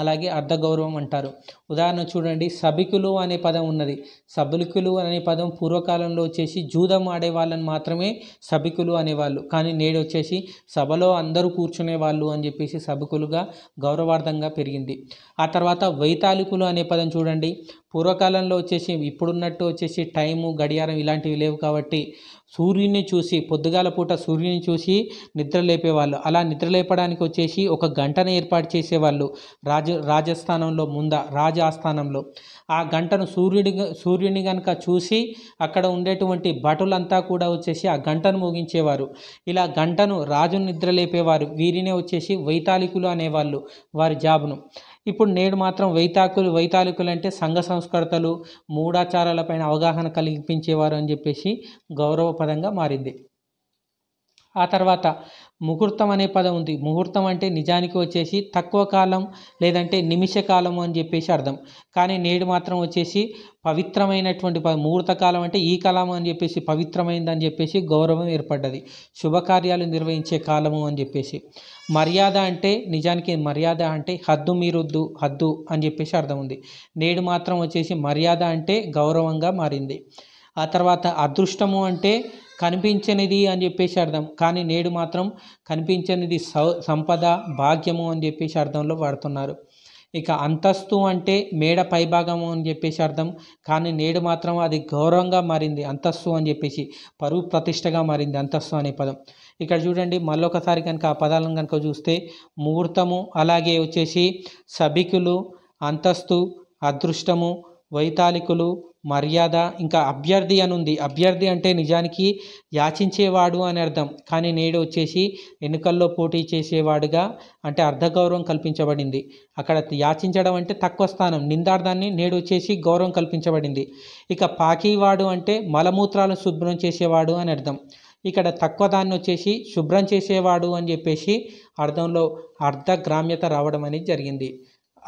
అలాగే అర్ధ గౌరవం అంటారు ఉదాహరణ చూడండి సభికులు అనే పదం ఉన్నది సభికులు అనే పదం పూర్వకాలంలో వచ్చేసి జూదం ఆడే వాళ్ళని మాత్రమే సభికులు అనేవాళ్ళు కానీ నేడు వచ్చేసి సభలో అందరూ కూర్చునే వాళ్ళు అని చెప్పేసి సభికులుగా గౌరవార్థంగా పెరిగింది ఆ తర్వాత వైతాళికులు అనే పదం చూడండి పూర్వకాలంలో వచ్చేసి ఇప్పుడున్నట్టు వచ్చేసి టైము గడియారం ఇలాంటివి లేవు కాబట్టి సూర్యుని చూసి పొద్దుగాల పూట సూర్యుని చూసి నిద్ర లేపేవాళ్ళు అలా నిద్ర లేపడానికి వచ్చేసి ఒక గంటను ఏర్పాటు చేసేవాళ్ళు రాజ రాజస్థానంలో ముంద రాజాస్థానంలో ఆ గంటను సూర్యుడి సూర్యుని కనుక చూసి అక్కడ ఉండేటువంటి భటులంతా కూడా వచ్చేసి ఆ గంటను మోగించేవారు ఇలా గంటను రాజును నిద్ర లేపేవారు వీరినే వచ్చేసి వైతాళికులు అనేవాళ్ళు వారి జాబును ఇప్పుడు నేడు మాత్రం వైతాకులు వైతాళికులు అంటే సంఘ సంస్కర్తలు మూడాచారాలపైన అవగాహన కల్పించేవారు అని చెప్పేసి గౌరవపదంగా మారింది ఆ తర్వాత ముహూర్తం అనే పదం ఉంది ముహూర్తం అంటే నిజానికి వచ్చేసి తక్కువ కాలం లేదంటే నిమిష కాలము అని చెప్పేసి అర్థం కానీ నేడు మాత్రం వచ్చేసి పవిత్రమైనటువంటి ముహూర్త కాలం అంటే ఈ కాలం అని చెప్పేసి పవిత్రమైందని చెప్పేసి గౌరవం ఏర్పడ్డది శుభకార్యాలు నిర్వహించే కాలము అని చెప్పేసి మర్యాద అంటే నిజానికి మర్యాద అంటే హద్దు మీరుద్దు హద్దు అని చెప్పేసి అర్థం ఉంది నేడు మాత్రం వచ్చేసి మర్యాద అంటే గౌరవంగా మారింది ఆ తర్వాత అదృష్టము అంటే కనిపించనిది అని చెప్పేసి అర్థం కానీ నేడు మాత్రం కనిపించనిది సంపద భాగ్యము అని చెప్పేసి అర్థంలో వాడుతున్నారు ఇక అంతస్తు అంటే మేడ పైభాగము అని చెప్పేసి అర్థం కానీ నేడు మాత్రం అది గౌరవంగా మారింది అంతస్తు అని చెప్పేసి పరువు ప్రతిష్టగా మారింది అంతస్తు అనే పదం ఇక్కడ చూడండి మళ్ళొకసారి కనుక ఆ పదాలను కనుక చూస్తే ముహూర్తము అలాగే వచ్చేసి సభికులు అంతస్తు అదృష్టము వైతాళికులు మర్యాద ఇంకా అభ్యర్థి అని ఉంది అభ్యర్థి అంటే నిజానికి యాచించేవాడు అని అర్థం కానీ నేడు వచ్చేసి ఎన్నికల్లో పోటీ చేసేవాడుగా అంటే అర్ధగౌరవం కల్పించబడింది అక్కడ యాచించడం అంటే తక్కువ స్థానం నిందార్థాన్ని నేడు వచ్చేసి గౌరవం కల్పించబడింది ఇక పాకీవాడు అంటే మలమూత్రాలను శుభ్రం చేసేవాడు అని అర్థం ఇక్కడ తక్కువ దాన్ని వచ్చేసి శుభ్రం చేసేవాడు అని చెప్పేసి అర్థంలో అర్ధ గ్రామ్యత రావడం అనేది జరిగింది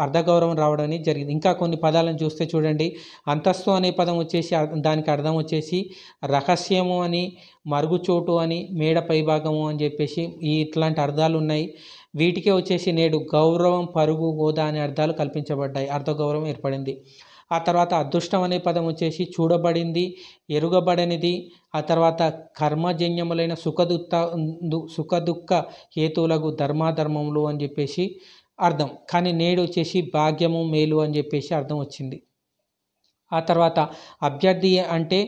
అర్ధగౌరవం రావడం జరిగింది ఇంకా కొన్ని పదాలను చూస్తే చూడండి అంతస్తు అనే పదం వచ్చేసి దానికి అర్థం వచ్చేసి రహస్యము అని మరుగుచోటు అని మేడ పైభాగము అని చెప్పేసి ఇట్లాంటి అర్థాలు ఉన్నాయి వీటికే వచ్చేసి నేడు గౌరవం పరుగు హోదా అనే అర్థాలు కల్పించబడ్డాయి అర్ధగౌరవం ఏర్పడింది ఆ తర్వాత అదృష్టం అనే పదం వచ్చేసి చూడబడింది ఎరుగబడనిది ఆ తర్వాత కర్మజన్యములైన సుఖదుత్త సుఖదుఖ హేతువులకు ధర్మాధర్మములు అని చెప్పేసి అర్థం కానీ నేడు వచ్చేసి భాగ్యము మేలు అని చెప్పేసి అర్థం వచ్చింది ఆ తర్వాత అభ్యర్థి అంటే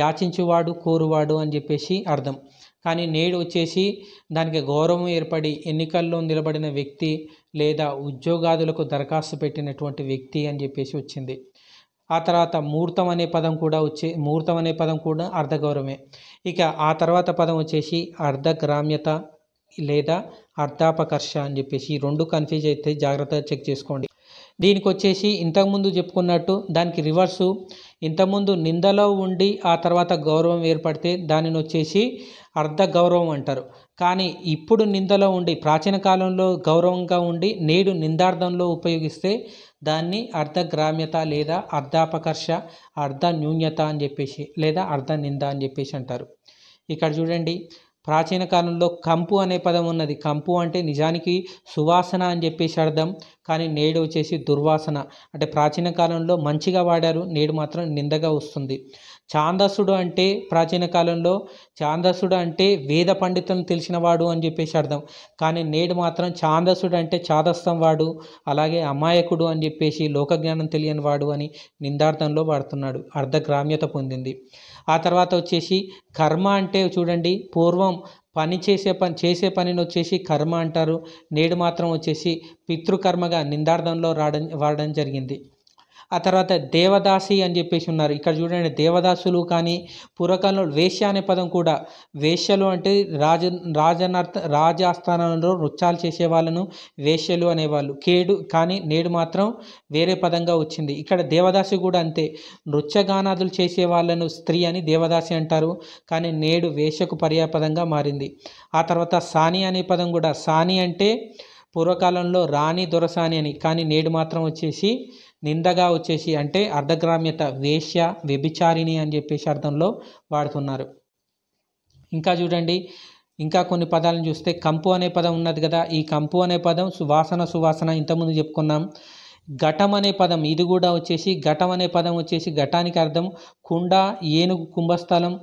యాచించువాడు కోరువాడు అని చెప్పేసి అర్థం కానీ నేడు వచ్చేసి దానికి గౌరవం ఏర్పడి ఎన్నికల్లో నిలబడిన వ్యక్తి లేదా ఉద్యోగాదులకు దరఖాస్తు పెట్టినటువంటి వ్యక్తి అని చెప్పేసి వచ్చింది ఆ తర్వాత ముహూర్తం అనే పదం కూడా వచ్చే ముహూర్తం అనే పదం కూడా అర్ధగౌరవమే ఇక ఆ తర్వాత పదం వచ్చేసి అర్ధగ్రామ్యత లేదా అర్థాపకర్ష అని చెప్పేసి రెండు కన్ఫ్యూజ్ అయితే జాగ్రత్తగా చెక్ చేసుకోండి దీనికి వచ్చేసి ఇంతకుముందు చెప్పుకున్నట్టు దానికి రివర్సు ఇంతకుముందు నిందలో ఉండి ఆ తర్వాత గౌరవం ఏర్పడితే దానిని వచ్చేసి అర్ధ గౌరవం అంటారు కానీ ఇప్పుడు నిందలో ఉండి ప్రాచీన కాలంలో గౌరవంగా ఉండి నేడు నిందార్థంలో ఉపయోగిస్తే దాన్ని అర్ధగ్రామ్యత లేదా అర్ధాపకర్ష అర్ధ న్యూన్యత అని చెప్పేసి లేదా అర్ధ నింద అని చెప్పేసి అంటారు ఇక్కడ చూడండి ప్రాచీన కాలంలో కంపు అనే పదం ఉన్నది కంపు అంటే నిజానికి సువాసన అని చెప్పేసి అర్థం కానీ నేడు వచ్చేసి దుర్వాసన అంటే ప్రాచీన కాలంలో మంచిగా వాడారు నేడు మాత్రం నిందగా వస్తుంది చాందసుడు అంటే ప్రాచీన కాలంలో చాందసుడు అంటే వేద పండితులను తెలిసిన వాడు అని చెప్పేసి అర్థం కానీ నేడు మాత్రం చాందసుడు అంటే చాదస్తం వాడు అలాగే అమాయకుడు అని చెప్పేసి లోకజ్ఞానం తెలియని వాడు అని నిందార్థంలో వాడుతున్నాడు అర్ధగ్రామ్యత పొందింది ఆ తర్వాత వచ్చేసి కర్మ అంటే చూడండి పూర్వం పని చేసే పని చేసే పనిని వచ్చేసి కర్మ అంటారు నేడు మాత్రం వచ్చేసి పితృకర్మగా నిందార్థంలో రావడం వాడడం జరిగింది ఆ తర్వాత దేవదాసి అని చెప్పేసి ఉన్నారు ఇక్కడ చూడండి దేవదాసులు కానీ పూర్వకాలంలో వేశ్య అనే పదం కూడా వేశ్యలు అంటే రాజ రాజనర్త రాజాస్థానంలో నృత్యాలు చేసే వాళ్ళను వేశ్యలు అనేవాళ్ళు కేడు కానీ నేడు మాత్రం వేరే పదంగా వచ్చింది ఇక్కడ దేవదాసి కూడా అంతే నృత్యగానాదులు చేసే వాళ్ళను స్త్రీ అని దేవదాసి అంటారు కానీ నేడు వేశ్యకు పర్యాపదంగా మారింది ఆ తర్వాత సాని అనే పదం కూడా సాని అంటే పూర్వకాలంలో రాణి దొరసాని అని కానీ నేడు మాత్రం వచ్చేసి నిందగా వచ్చేసి అంటే అర్ధగ్రామ్యత వేశ్య వ్యభిచారిణి అని చెప్పేసి అర్థంలో వాడుతున్నారు ఇంకా చూడండి ఇంకా కొన్ని పదాలను చూస్తే కంపు అనే పదం ఉన్నది కదా ఈ కంపు అనే పదం సువాసన సువాసన ఇంతకుముందు చెప్పుకున్నాం ఘటం అనే పదం ఇది కూడా వచ్చేసి ఘటం అనే పదం వచ్చేసి ఘటానికి అర్థం కుండ ఏనుగు కుంభస్థలం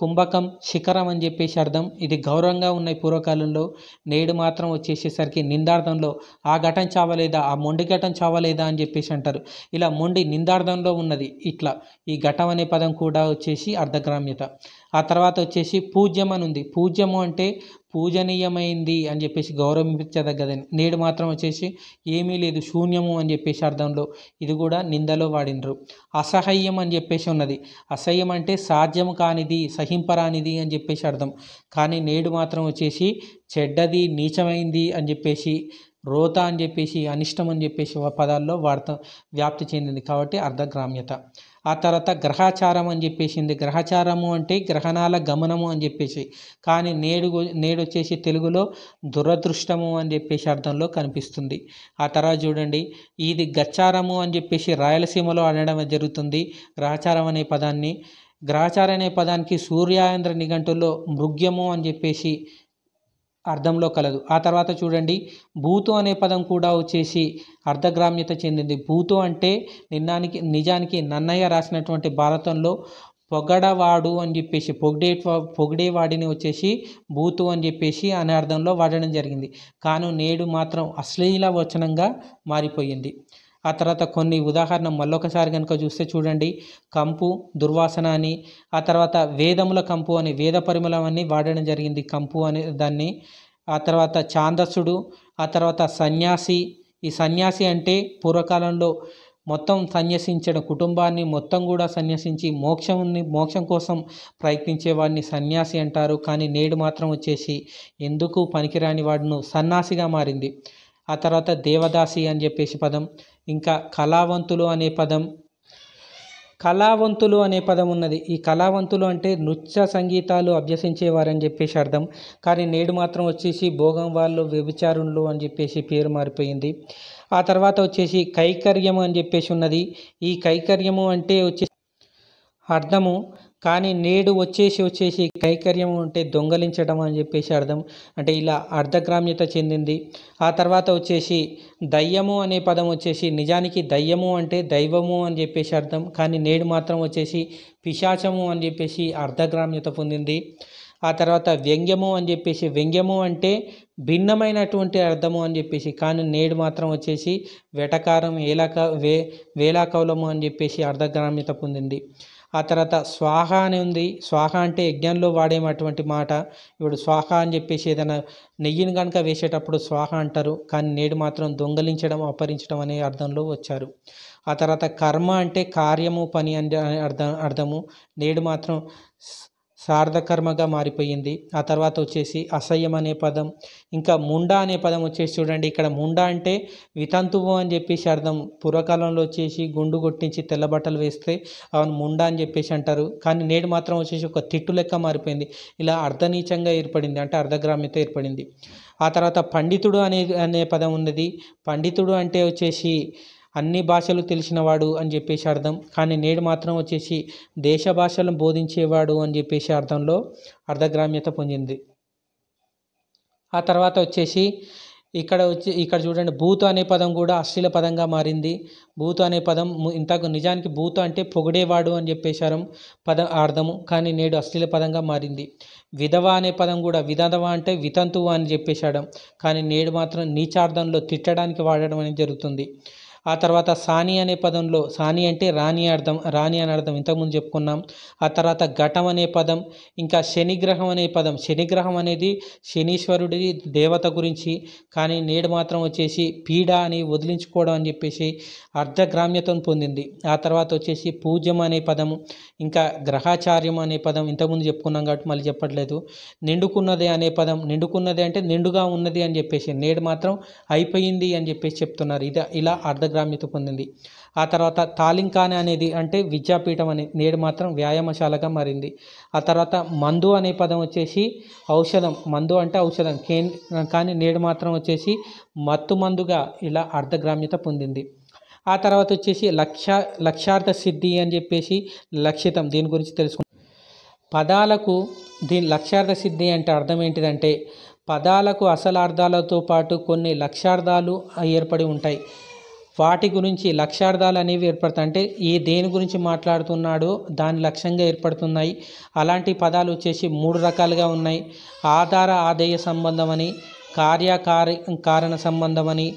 కుంభకం శిఖరం అని చెప్పేసి అర్థం ఇది గౌరవంగా ఉన్నాయి పూర్వకాలంలో నేడు మాత్రం వచ్చేసేసరికి నిందార్థంలో ఆ ఘటం చావలేదా ఆ మొండి ఘటం చావలేదా అని చెప్పేసి అంటారు ఇలా మొండి నిందార్థంలో ఉన్నది ఇట్లా ఈ ఘటం అనే పదం కూడా వచ్చేసి అర్ధగ్రామ్యత ఆ తర్వాత వచ్చేసి పూజ్యం అని ఉంది పూజ్యము అంటే పూజనీయమైంది అని చెప్పేసి గౌరవించదగ్గదని నేడు మాత్రం వచ్చేసి ఏమీ లేదు శూన్యము అని చెప్పేసి అర్థంలో ఇది కూడా నిందలో వాడినరు అసహ్యం అని చెప్పేసి ఉన్నది అసహ్యం అంటే సాధ్యం కానిది సహింపరానిది అని చెప్పేసి అర్థం కానీ నేడు మాత్రం వచ్చేసి చెడ్డది నీచమైంది అని చెప్పేసి రోత అని చెప్పేసి అనిష్టం అని చెప్పేసి పదాల్లో వాడత వ్యాప్తి చెందింది కాబట్టి అర్ధగ్రామ్యత ఆ తర్వాత గ్రహాచారం అని చెప్పేసింది గ్రహాచారము అంటే గ్రహణాల గమనము అని చెప్పేసి కానీ నేడు నేడు వచ్చేసి తెలుగులో దురదృష్టము అని చెప్పేసి అర్థంలో కనిపిస్తుంది ఆ తర్వాత చూడండి ఇది గచ్చారము అని చెప్పేసి రాయలసీమలో అనడం జరుగుతుంది గ్రహచారం అనే పదాన్ని గ్రహాచారం అనే పదానికి సూర్యాంధ్ర నిఘంటులో మృగ్యము అని చెప్పేసి అర్థంలో కలదు ఆ తర్వాత చూడండి భూతు అనే పదం కూడా వచ్చేసి అర్ధగ్రామ్యత చెందింది భూతు అంటే నిన్నానికి నిజానికి నన్నయ్య రాసినటువంటి భారతంలో పొగడవాడు అని చెప్పేసి పొగిడే పొగిడేవాడిని వచ్చేసి బూతు అని చెప్పేసి అనే అర్థంలో వాడడం జరిగింది కానీ నేడు మాత్రం అశ్లీల వచనంగా మారిపోయింది ఆ తర్వాత కొన్ని ఉదాహరణ మళ్ళొకసారి కనుక చూస్తే చూడండి కంపు దుర్వాసన అని ఆ తర్వాత వేదముల కంపు అని వేద పరిమళం అని వాడడం జరిగింది కంపు అనే దాన్ని ఆ తర్వాత ఛాందస్సుడు ఆ తర్వాత సన్యాసి ఈ సన్యాసి అంటే పూర్వకాలంలో మొత్తం సన్యసించిన కుటుంబాన్ని మొత్తం కూడా సన్యసించి మోక్షంని మోక్షం కోసం ప్రయత్నించే వాడిని సన్యాసి అంటారు కానీ నేడు మాత్రం వచ్చేసి ఎందుకు పనికిరాని వాడును సన్యాసిగా మారింది ఆ తర్వాత దేవదాసి అని చెప్పేసి పదం ఇంకా కళావంతులు అనే పదం కళావంతులు అనే పదం ఉన్నది ఈ కళావంతులు అంటే నృత్య సంగీతాలు అభ్యసించేవారని చెప్పేసి అర్థం కానీ నేడు మాత్రం వచ్చేసి భోగం వాళ్ళు వ్యభిచారులు అని చెప్పేసి పేరు మారిపోయింది ఆ తర్వాత వచ్చేసి కైకర్యము అని చెప్పేసి ఉన్నది ఈ కైకర్యము అంటే వచ్చేసి అర్థము కానీ నేడు వచ్చేసి వచ్చేసి కైకర్యం అంటే దొంగలించడం అని చెప్పేసి అర్థం అంటే ఇలా అర్ధగ్రామ్యత చెందింది ఆ తర్వాత వచ్చేసి దయ్యము అనే పదం వచ్చేసి నిజానికి దయ్యము అంటే దైవము అని చెప్పేసి అర్థం కానీ నేడు మాత్రం వచ్చేసి పిశాచము అని చెప్పేసి అర్ధగ్రామ్యత పొందింది ఆ తర్వాత వ్యంగ్యము అని చెప్పేసి వ్యంగ్యము అంటే భిన్నమైనటువంటి అర్థము అని చెప్పేసి కానీ నేడు మాత్రం వచ్చేసి వెటకారం వేలాక వే వేలాకౌలము అని చెప్పేసి అర్ధగ్రామ్యత పొందింది ఆ తర్వాత స్వాహ అని ఉంది స్వాహ అంటే యజ్ఞంలో వాడేమటువంటి మాట ఇప్పుడు స్వాహ అని చెప్పేసి ఏదైనా నెయ్యిని కనుక వేసేటప్పుడు స్వాహ అంటారు కానీ నేడు మాత్రం దొంగలించడం అపహరించడం అనే అర్థంలో వచ్చారు ఆ తర్వాత కర్మ అంటే కార్యము పని అని అర్థం అర్థము నేడు మాత్రం సార్థకర్మగా మారిపోయింది ఆ తర్వాత వచ్చేసి అసహ్యం అనే పదం ఇంకా ముండా అనే పదం వచ్చేసి చూడండి ఇక్కడ ముండా అంటే వితంతువు అని చెప్పేసి అర్థం పూర్వకాలంలో వచ్చేసి గుండు కొట్టించి తెల్లబట్టలు వేస్తే అవును ముండా అని చెప్పేసి అంటారు కానీ నేడు మాత్రం వచ్చేసి ఒక తిట్టు లెక్క మారిపోయింది ఇలా అర్ధనీచంగా ఏర్పడింది అంటే అర్ధగ్రామ్యత ఏర్పడింది ఆ తర్వాత పండితుడు అనే అనే పదం ఉన్నది పండితుడు అంటే వచ్చేసి అన్ని భాషలు తెలిసినవాడు అని చెప్పేసి అర్థం కానీ నేడు మాత్రం వచ్చేసి దేశ భాషలను బోధించేవాడు అని చెప్పేసి అర్థంలో అర్ధగ్రామ్యత పొందింది ఆ తర్వాత వచ్చేసి ఇక్కడ వచ్చి ఇక్కడ చూడండి భూత్ అనే పదం కూడా అశ్లీల పదంగా మారింది భూత్ అనే పదం ఇంతకు నిజానికి భూత్ అంటే పొగిడేవాడు అని చెప్పేశారు పద అర్థము కానీ నేడు అశ్లీల పదంగా మారింది విధవ అనే పదం కూడా విధవ అంటే వితంతువు అని చెప్పేశాడు కానీ నేడు మాత్రం నీచార్థంలో తిట్టడానికి వాడడం అనేది జరుగుతుంది ఆ తర్వాత సాని అనే పదంలో సాని అంటే రాణి అర్థం రాణి అని అర్థం ఇంతకుముందు చెప్పుకున్నాం ఆ తర్వాత ఘటం అనే పదం ఇంకా శనిగ్రహం అనే పదం శనిగ్రహం అనేది శనీశ్వరుడి దేవత గురించి కానీ నేడు మాత్రం వచ్చేసి పీడ అని వదిలించుకోవడం అని చెప్పేసి అర్ధగ్రామ్యతను పొందింది ఆ తర్వాత వచ్చేసి పూజ్యం అనే పదము ఇంకా గ్రహాచార్యం అనే పదం ఇంతకుముందు చెప్పుకున్నాం కాబట్టి మళ్ళీ చెప్పట్లేదు నిండుకున్నదే అనే పదం నిండుకున్నదే అంటే నిండుగా ఉన్నది అని చెప్పేసి నేడు మాత్రం అయిపోయింది అని చెప్పేసి చెప్తున్నారు ఇది ఇలా అర్ధ ప్రజాగ్రామ్యత పొందింది ఆ తర్వాత తాలింకానే అనేది అంటే విద్యాపీఠం అని నేడు మాత్రం వ్యాయామశాలగా మారింది ఆ తర్వాత మందు అనే పదం వచ్చేసి ఔషధం మందు అంటే ఔషధం కే కానీ నేడు మాత్రం వచ్చేసి మత్తు మందుగా ఇలా అర్ధగ్రామ్యత పొందింది ఆ తర్వాత వచ్చేసి లక్ష లక్ష్యార్థ సిద్ధి అని చెప్పేసి లక్షితం దీని గురించి తెలుసుకుంటాం పదాలకు దీని లక్ష్యార్థ సిద్ధి అంటే అర్థం ఏంటిదంటే పదాలకు అసలు అర్థాలతో పాటు కొన్ని లక్ష్యార్థాలు ఏర్పడి ఉంటాయి వాటి గురించి లక్ష్యార్థాలు అనేవి ఏర్పడతాయి అంటే ఏ దేని గురించి మాట్లాడుతున్నాడో దాని లక్ష్యంగా ఏర్పడుతున్నాయి అలాంటి పదాలు వచ్చేసి మూడు రకాలుగా ఉన్నాయి ఆధార ఆదేయ సంబంధం అని కార్యకారి కారణ సంబంధం అని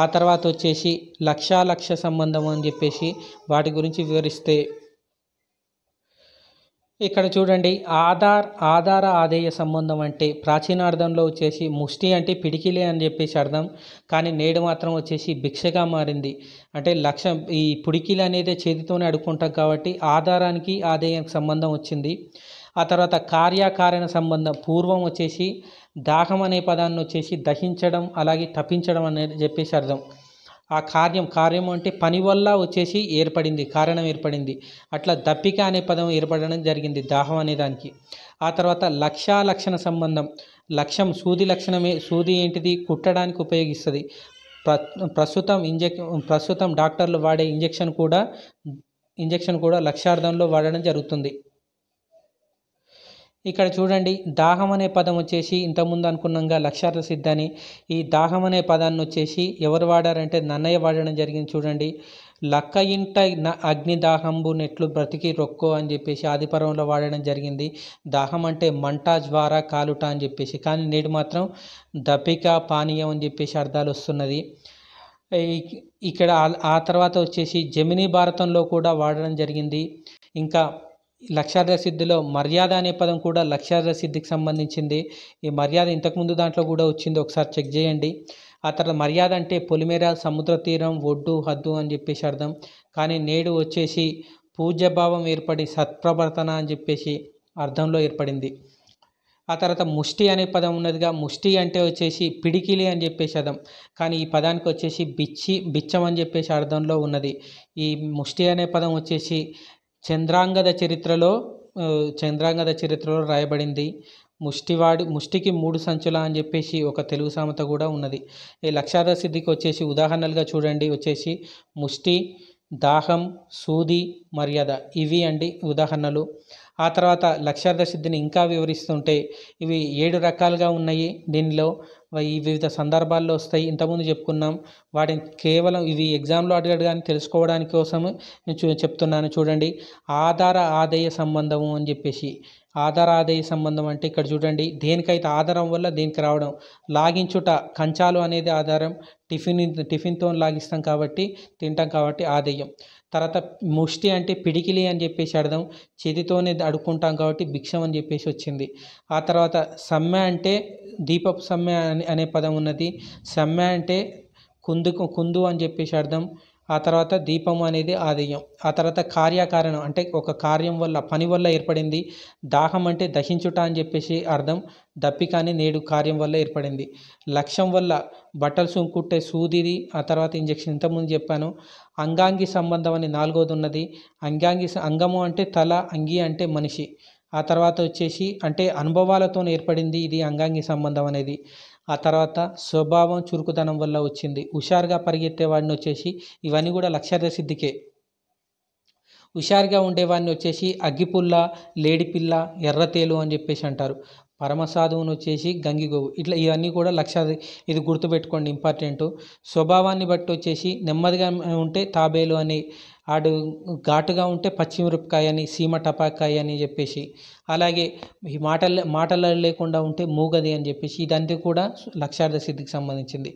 ఆ తర్వాత వచ్చేసి లక్ష్యాలక్ష్య సంబంధం అని చెప్పేసి వాటి గురించి వివరిస్తే ఇక్కడ చూడండి ఆధార్ ఆధార ఆదేయ సంబంధం అంటే ప్రాచీనార్థంలో వచ్చేసి ముష్టి అంటే పిడికిలే అని చెప్పేసి అర్థం కానీ నేడు మాత్రం వచ్చేసి భిక్షగా మారింది అంటే లక్ష ఈ పిడికిలు అనేది చేతితోనే అడుక్కుంటాం కాబట్టి ఆధారానికి ఆదేయానికి సంబంధం వచ్చింది ఆ తర్వాత కార్యకారణ సంబంధం పూర్వం వచ్చేసి దాహం అనే పదాన్ని వచ్చేసి దహించడం అలాగే తప్పించడం అనేది చెప్పేసి అర్థం ఆ కార్యం కార్యం అంటే పని వల్ల వచ్చేసి ఏర్పడింది కారణం ఏర్పడింది అట్లా దప్పిక అనే పదం ఏర్పడడం జరిగింది దాహం అనే దానికి ఆ తర్వాత లక్ష లక్షణ సంబంధం లక్ష్యం సూది లక్షణమే సూది ఏంటిది కుట్టడానికి ఉపయోగిస్తుంది ప్ర ప్రస్తుతం ఇంజెక్ ప్రస్తుతం డాక్టర్లు వాడే ఇంజెక్షన్ కూడా ఇంజెక్షన్ కూడా లక్షార్థంలో వాడడం జరుగుతుంది ఇక్కడ చూడండి దాహం అనే పదం వచ్చేసి ఇంతకుముందు అనుకున్నంగా లక్షార్థ సిద్ధని ఈ దాహం అనే పదాన్ని వచ్చేసి ఎవరు వాడారంటే నన్నయ్య వాడడం జరిగింది చూడండి లక్క ఇంట అగ్ని దాహంబు నెట్లు బ్రతికి రొక్కో అని చెప్పేసి ఆదిపర్వంలో వాడడం జరిగింది దాహం అంటే మంట జ్వార కాలుట అని చెప్పేసి కానీ నేడు మాత్రం దపిక పానీయం అని చెప్పేసి అర్థాలు వస్తున్నది ఇక్కడ ఆ తర్వాత వచ్చేసి జమినీ భారతంలో కూడా వాడడం జరిగింది ఇంకా లక్ష్యార్థ సిద్ధిలో మర్యాద అనే పదం కూడా లక్ష్యార్థ సిద్ధికి సంబంధించింది ఈ మర్యాద ఇంతకుముందు దాంట్లో కూడా వచ్చింది ఒకసారి చెక్ చేయండి ఆ తర్వాత మర్యాద అంటే పొలిమేర సముద్ర తీరం ఒడ్డు హద్దు అని చెప్పేసి అర్థం కానీ నేడు వచ్చేసి పూజ్యభావం ఏర్పడి సత్ప్రవర్తన అని చెప్పేసి అర్థంలో ఏర్పడింది ఆ తర్వాత ముష్టి అనే పదం ఉన్నదిగా ముష్టి అంటే వచ్చేసి పిడికిలి అని చెప్పేసి అర్థం కానీ ఈ పదానికి వచ్చేసి బిచ్చి బిచ్చం అని చెప్పేసి అర్థంలో ఉన్నది ఈ ముష్టి అనే పదం వచ్చేసి చంద్రాంగద చరిత్రలో చంద్రాంగద చరిత్రలో రాయబడింది ముష్టివాడి ముష్టికి మూడు సంచుల అని చెప్పేసి ఒక తెలుగు సామెత కూడా ఉన్నది ఈ లక్షాద సిద్ధికి వచ్చేసి ఉదాహరణలుగా చూడండి వచ్చేసి ముష్టి దాహం సూది మర్యాద ఇవి అండి ఉదాహరణలు ఆ తర్వాత లక్షార్థ సిద్ధిని ఇంకా వివరిస్తుంటే ఇవి ఏడు రకాలుగా ఉన్నాయి దీనిలో ఈ వివిధ సందర్భాల్లో వస్తాయి ఇంతకుముందు చెప్పుకున్నాం వాటిని కేవలం ఇవి ఎగ్జామ్లో అడిగాడు కానీ తెలుసుకోవడానికి కోసం చెప్తున్నాను చూడండి ఆధార ఆదాయ సంబంధము అని చెప్పేసి ఆధార ఆదాయ సంబంధం అంటే ఇక్కడ చూడండి దేనికైతే ఆధారం వల్ల దేనికి రావడం లాగించుట కంచాలు అనేది ఆధారం టిఫిన్ టిఫిన్తో లాగిస్తాం కాబట్టి తింటాం కాబట్టి ఆదాయం తర్వాత ముష్టి అంటే పిడికిలి అని చెప్పేసి అర్థం చేతితోనే అడుక్కుంటాం కాబట్టి భిక్షం అని చెప్పేసి వచ్చింది ఆ తర్వాత సమ్మె అంటే దీపపు సమ్మె అనే పదం ఉన్నది సమ్మె అంటే కుందుకు కుందు అని చెప్పేసి అర్థం ఆ తర్వాత దీపం అనేది ఆదేయం ఆ తర్వాత కార్యకారణం అంటే ఒక కార్యం వల్ల పని వల్ల ఏర్పడింది దాహం అంటే దహించుట అని చెప్పేసి అర్థం దప్పి కానీ నేడు కార్యం వల్ల ఏర్పడింది లక్ష్యం వల్ల బట్టలు సుంకుట్టే సూదిది ఆ తర్వాత ఇంజక్షన్ ఇంతకుముందు చెప్పాను అంగాంగి సంబంధం అని నాలుగోది ఉన్నది అంగాంగి అంగము అంటే తల అంగి అంటే మనిషి ఆ తర్వాత వచ్చేసి అంటే అనుభవాలతో ఏర్పడింది ఇది అంగాంగి సంబంధం అనేది ఆ తర్వాత స్వభావం చురుకుదనం వల్ల వచ్చింది హుషారుగా పరిగెత్తేవాడిని వచ్చేసి ఇవన్నీ కూడా లక్ష్యార్థ సిద్ధికే హుషారుగా ఉండేవాడిని వచ్చేసి అగ్గిపుల్ల లేడిపిల్ల ఎర్రతేలు అని చెప్పేసి అంటారు పరమసాధువును వచ్చేసి గంగిగోవు ఇట్లా ఇవన్నీ కూడా లక్ష ఇది గుర్తుపెట్టుకోండి ఇంపార్టెంట్ స్వభావాన్ని బట్టి వచ్చేసి నెమ్మదిగా ఉంటే తాబేలు అని ఆడు ఘాటుగా ఉంటే పచ్చిమిరపకాయ అని సీమ టపాకాయ అని చెప్పేసి అలాగే ఈ మాటలు మాటలు లేకుండా ఉంటే మూగది అని చెప్పేసి ఇదంతా కూడా లక్షార్థ సిద్ధికి సంబంధించింది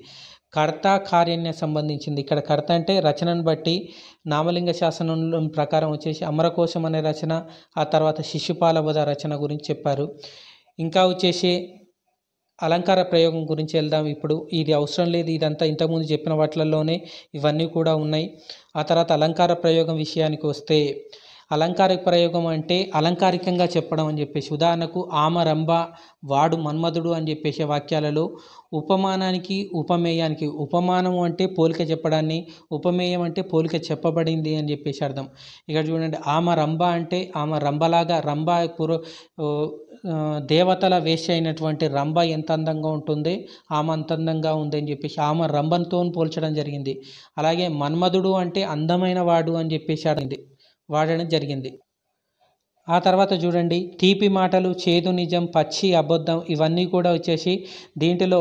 కర్త కార్యాన్ని సంబంధించింది ఇక్కడ కర్త అంటే రచనను బట్టి నామలింగ శాసనం ప్రకారం వచ్చేసి అమరకోశం అనే రచన ఆ తర్వాత శిశుపాల రచన గురించి చెప్పారు ఇంకా వచ్చేసి అలంకార ప్రయోగం గురించి వెళ్దాం ఇప్పుడు ఇది అవసరం లేదు ఇదంతా ఇంతకుముందు చెప్పిన వాటిల్లోనే ఇవన్నీ కూడా ఉన్నాయి ఆ తర్వాత అలంకార ప్రయోగం విషయానికి వస్తే అలంకార ప్రయోగం అంటే అలంకారికంగా చెప్పడం అని చెప్పేసి ఉదాహరణకు ఆమరంభ వాడు మన్మధుడు అని చెప్పేసే వాక్యాలలో ఉపమానానికి ఉపమేయానికి ఉపమానం అంటే పోలిక చెప్పడాన్ని ఉపమేయం అంటే పోలిక చెప్పబడింది అని చెప్పేసి అర్థం ఇక్కడ చూడండి ఆమ రంబ అంటే ఆమె రంబలాగా రంభ పూర్వ దేవతల వేష అయినటువంటి రంభ ఎంత అందంగా ఉంటుంది ఆమె అంత అందంగా ఉందని చెప్పేసి ఆమె రంభంతో పోల్చడం జరిగింది అలాగే మన్మధుడు అంటే అందమైన వాడు అని చెప్పేసి అడిగింది వాడడం జరిగింది ఆ తర్వాత చూడండి తీపి మాటలు చేదు నిజం పచ్చి అబద్ధం ఇవన్నీ కూడా వచ్చేసి దీంట్లో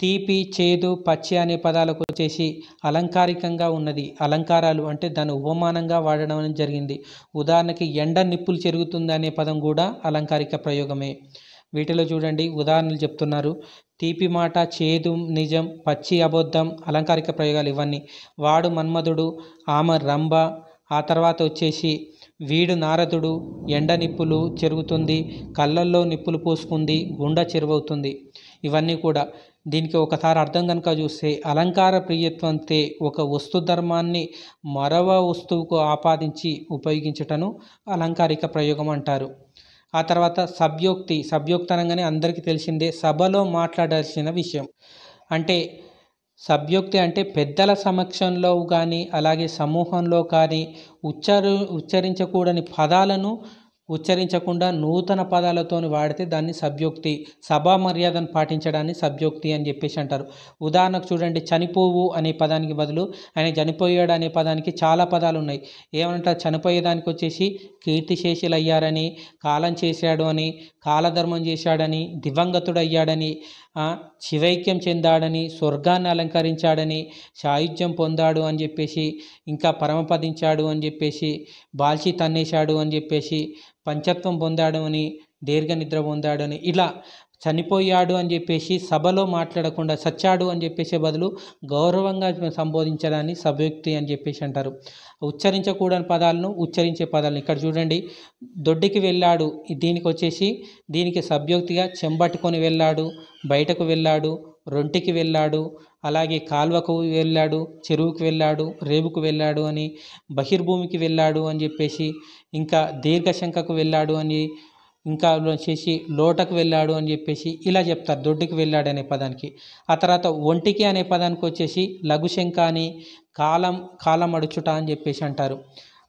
తీపి చేదు పచ్చి అనే పదాలకు వచ్చేసి అలంకారికంగా ఉన్నది అలంకారాలు అంటే దాని ఉపమానంగా వాడడం జరిగింది ఉదాహరణకి ఎండ నిప్పులు చెరుగుతుంది అనే పదం కూడా అలంకారిక ప్రయోగమే వీటిలో చూడండి ఉదాహరణలు చెప్తున్నారు తీపి మాట చేదు నిజం పచ్చి అబద్ధం అలంకారిక ప్రయోగాలు ఇవన్నీ వాడు మన్మధుడు ఆమె రంభ ఆ తర్వాత వచ్చేసి వీడు నారదుడు ఎండ నిప్పులు చెరుగుతుంది కళ్ళల్లో నిప్పులు పోసుకుంది గుండె చెరువవుతుంది ఇవన్నీ కూడా దీనికి ఒకసారి అర్థం కనుక చూస్తే అలంకార ప్రియత్వంతే ఒక వస్తు ధర్మాన్ని మరవ వస్తువుకు ఆపాదించి ఉపయోగించటను అలంకారిక ప్రయోగం అంటారు ఆ తర్వాత సభ్యోక్తి సభ్యోక్తనంగానే అనగానే అందరికీ తెలిసిందే సభలో మాట్లాడాల్సిన విషయం అంటే సభ్యోక్తి అంటే పెద్దల సమక్షంలో కానీ అలాగే సమూహంలో కానీ ఉచ్చరి ఉచ్చరించకూడని పదాలను ఉచ్చరించకుండా నూతన పదాలతో వాడితే దాన్ని సభ్యోక్తి సభా మర్యాదను పాటించడాన్ని సభ్యోక్తి అని చెప్పేసి అంటారు ఉదాహరణకు చూడండి చనిపోవు అనే పదానికి బదులు ఆయన చనిపోయాడు అనే పదానికి చాలా పదాలు ఉన్నాయి ఏమంటారు చనిపోయేదానికి వచ్చేసి కీర్తిశేషులు అయ్యారని కాలం చేశాడు అని కాలధర్మం చేశాడని దివంగతుడు అయ్యాడని శివైక్యం చెందాడని స్వర్గాన్ని అలంకరించాడని సాయుధ్యం పొందాడు అని చెప్పేసి ఇంకా పరమపదించాడు అని చెప్పేసి బాల్చి తన్నేశాడు అని చెప్పేసి పంచత్వం పొందాడు అని దీర్ఘ నిద్ర పొందాడని ఇలా చనిపోయాడు అని చెప్పేసి సభలో మాట్లాడకుండా సచ్చాడు అని చెప్పేసే బదులు గౌరవంగా సంబోధించడాన్ని సభ్యుక్తి అని చెప్పేసి అంటారు ఉచ్చరించకూడని పదాలను ఉచ్చరించే పదాలను ఇక్కడ చూడండి దొడ్డికి వెళ్ళాడు దీనికి వచ్చేసి దీనికి సభ్యోక్తిగా చెంబట్టుకొని వెళ్ళాడు బయటకు వెళ్ళాడు రొంటికి వెళ్ళాడు అలాగే కాల్వకు వెళ్ళాడు చెరువుకు వెళ్ళాడు రేవుకు వెళ్ళాడు అని బహిర్భూమికి వెళ్ళాడు అని చెప్పేసి ఇంకా దీర్ఘశంఖకు వెళ్ళాడు అని ఇంకా వచ్చేసి లోటకు వెళ్ళాడు అని చెప్పేసి ఇలా చెప్తారు దొడ్డుకి వెళ్ళాడు అనే పదానికి ఆ తర్వాత ఒంటికి అనే పదానికి వచ్చేసి లఘుశంక అని కాలం కాలం అడుచుట అని చెప్పేసి అంటారు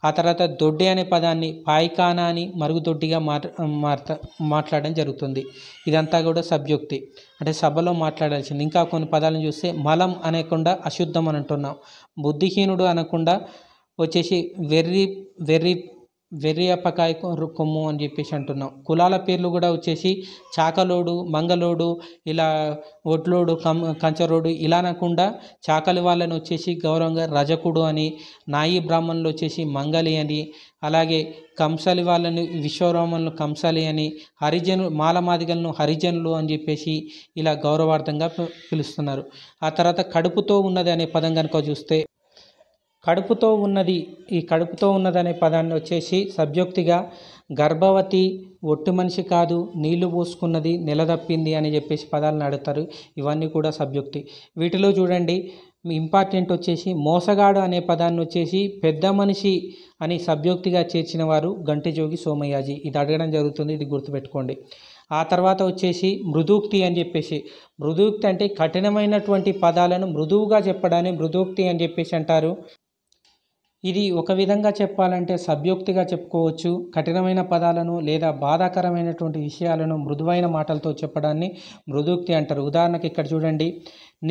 ఆ తర్వాత దొడ్డి అనే పదాన్ని పాయికానా అని మరుగుదొడ్డిగా మాట్లా మాట్లాడడం జరుగుతుంది ఇదంతా కూడా సబ్జెక్తి అంటే సభలో మాట్లాడాల్సింది ఇంకా కొన్ని పదాలను చూస్తే మలం అనేకుండా అశుద్ధం అని అంటున్నాం బుద్ధిహీనుడు అనకుండా వచ్చేసి వెర్రి వెర్రి వెర్రియప్పకాయ కొమ్ము అని చెప్పేసి అంటున్నాం కులాల పేర్లు కూడా వచ్చేసి చాకలోడు మంగలోడు ఇలా ఒట్లోడు కం కంచరోడు ఇలా అనకుండా చాకలి వాళ్ళని వచ్చేసి గౌరవంగా రజకుడు అని నాయి బ్రాహ్మణులు వచ్చేసి మంగలి అని అలాగే కంసలి వాళ్ళని విశ్వరామన్లు కంసాలి అని హరిజను మాలమాదిగలను హరిజనులు అని చెప్పేసి ఇలా గౌరవార్థంగా పిలుస్తున్నారు ఆ తర్వాత కడుపుతో ఉన్నది అనే పదం కనుక చూస్తే కడుపుతో ఉన్నది ఈ కడుపుతో ఉన్నదనే పదాన్ని వచ్చేసి సబ్జెక్టుగా గర్భవతి ఒట్టు మనిషి కాదు నీళ్లు పోసుకున్నది నిలదప్పింది అని చెప్పేసి పదాలను అడుగుతారు ఇవన్నీ కూడా సబ్జెక్టు వీటిలో చూడండి ఇంపార్టెంట్ వచ్చేసి మోసగాడు అనే పదాన్ని వచ్చేసి పెద్ద మనిషి అని సబ్జెక్టుగా చేర్చిన వారు గంటిజోగి సోమయాజీ ఇది అడగడం జరుగుతుంది ఇది గుర్తుపెట్టుకోండి ఆ తర్వాత వచ్చేసి మృదూక్తి అని చెప్పేసి మృదూక్తి అంటే కఠినమైనటువంటి పదాలను మృదువుగా చెప్పడాన్ని మృదూక్తి అని చెప్పేసి అంటారు ఇది ఒక విధంగా చెప్పాలంటే సభ్యోక్తిగా చెప్పుకోవచ్చు కఠినమైన పదాలను లేదా బాధాకరమైనటువంటి విషయాలను మృదువైన మాటలతో చెప్పడాన్ని మృదుక్తి అంటారు ఉదాహరణకు ఇక్కడ చూడండి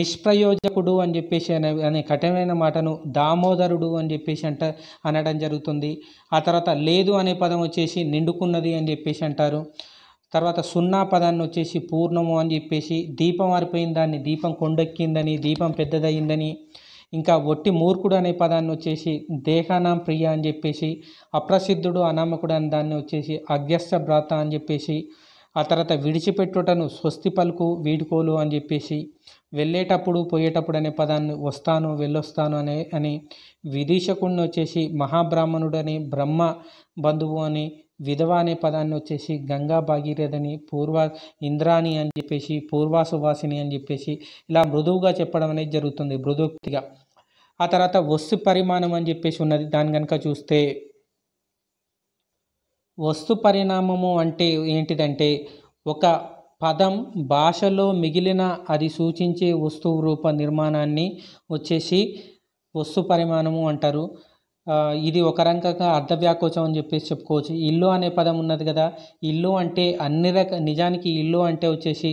నిష్ప్రయోజకుడు అని చెప్పేసి అనే కఠినమైన మాటను దామోదరుడు అని చెప్పేసి అంట అనడం జరుగుతుంది ఆ తర్వాత లేదు అనే పదం వచ్చేసి నిండుకున్నది అని చెప్పేసి అంటారు తర్వాత సున్నా పదాన్ని వచ్చేసి పూర్ణము అని చెప్పేసి దీపం మారిపోయిన దాన్ని దీపం కొండెక్కిందని దీపం పెద్దదయ్యిందని ఇంకా ఒట్టి మూర్ఖుడు అనే పదాన్ని వచ్చేసి దేహానాం ప్రియ అని చెప్పేసి అప్రసిద్ధుడు అనామకుడు అనే దాన్ని వచ్చేసి అగ్యస్థ భ్రాత అని చెప్పేసి ఆ తర్వాత విడిచిపెట్టుటను స్వస్తి పలుకు వీడుకోలు అని చెప్పేసి వెళ్ళేటప్పుడు పోయేటప్పుడు అనే పదాన్ని వస్తాను వెళ్ళొస్తాను అనే అని విదీషకుణ్ణి వచ్చేసి మహాబ్రాహ్మణుడని బ్రహ్మ బంధువు అని విధవ అనే పదాన్ని వచ్చేసి గంగా భాగీరథని పూర్వ ఇంద్రాణి అని చెప్పేసి పూర్వ సువాసిని అని చెప్పేసి ఇలా మృదువుగా చెప్పడం అనేది జరుగుతుంది మృదుక్తిగా ఆ తర్వాత వస్తు పరిమాణం అని చెప్పేసి ఉన్నది దాని కనుక చూస్తే వస్తు పరిణామము అంటే ఏంటిదంటే ఒక పదం భాషలో మిగిలిన అది సూచించే వస్తువు రూప నిర్మాణాన్ని వచ్చేసి వస్తు పరిమాణము అంటారు ఇది ఒక రకంగా వ్యాకోచం అని చెప్పేసి చెప్పుకోవచ్చు ఇల్లు అనే పదం ఉన్నది కదా ఇల్లు అంటే అన్ని రక నిజానికి ఇల్లు అంటే వచ్చేసి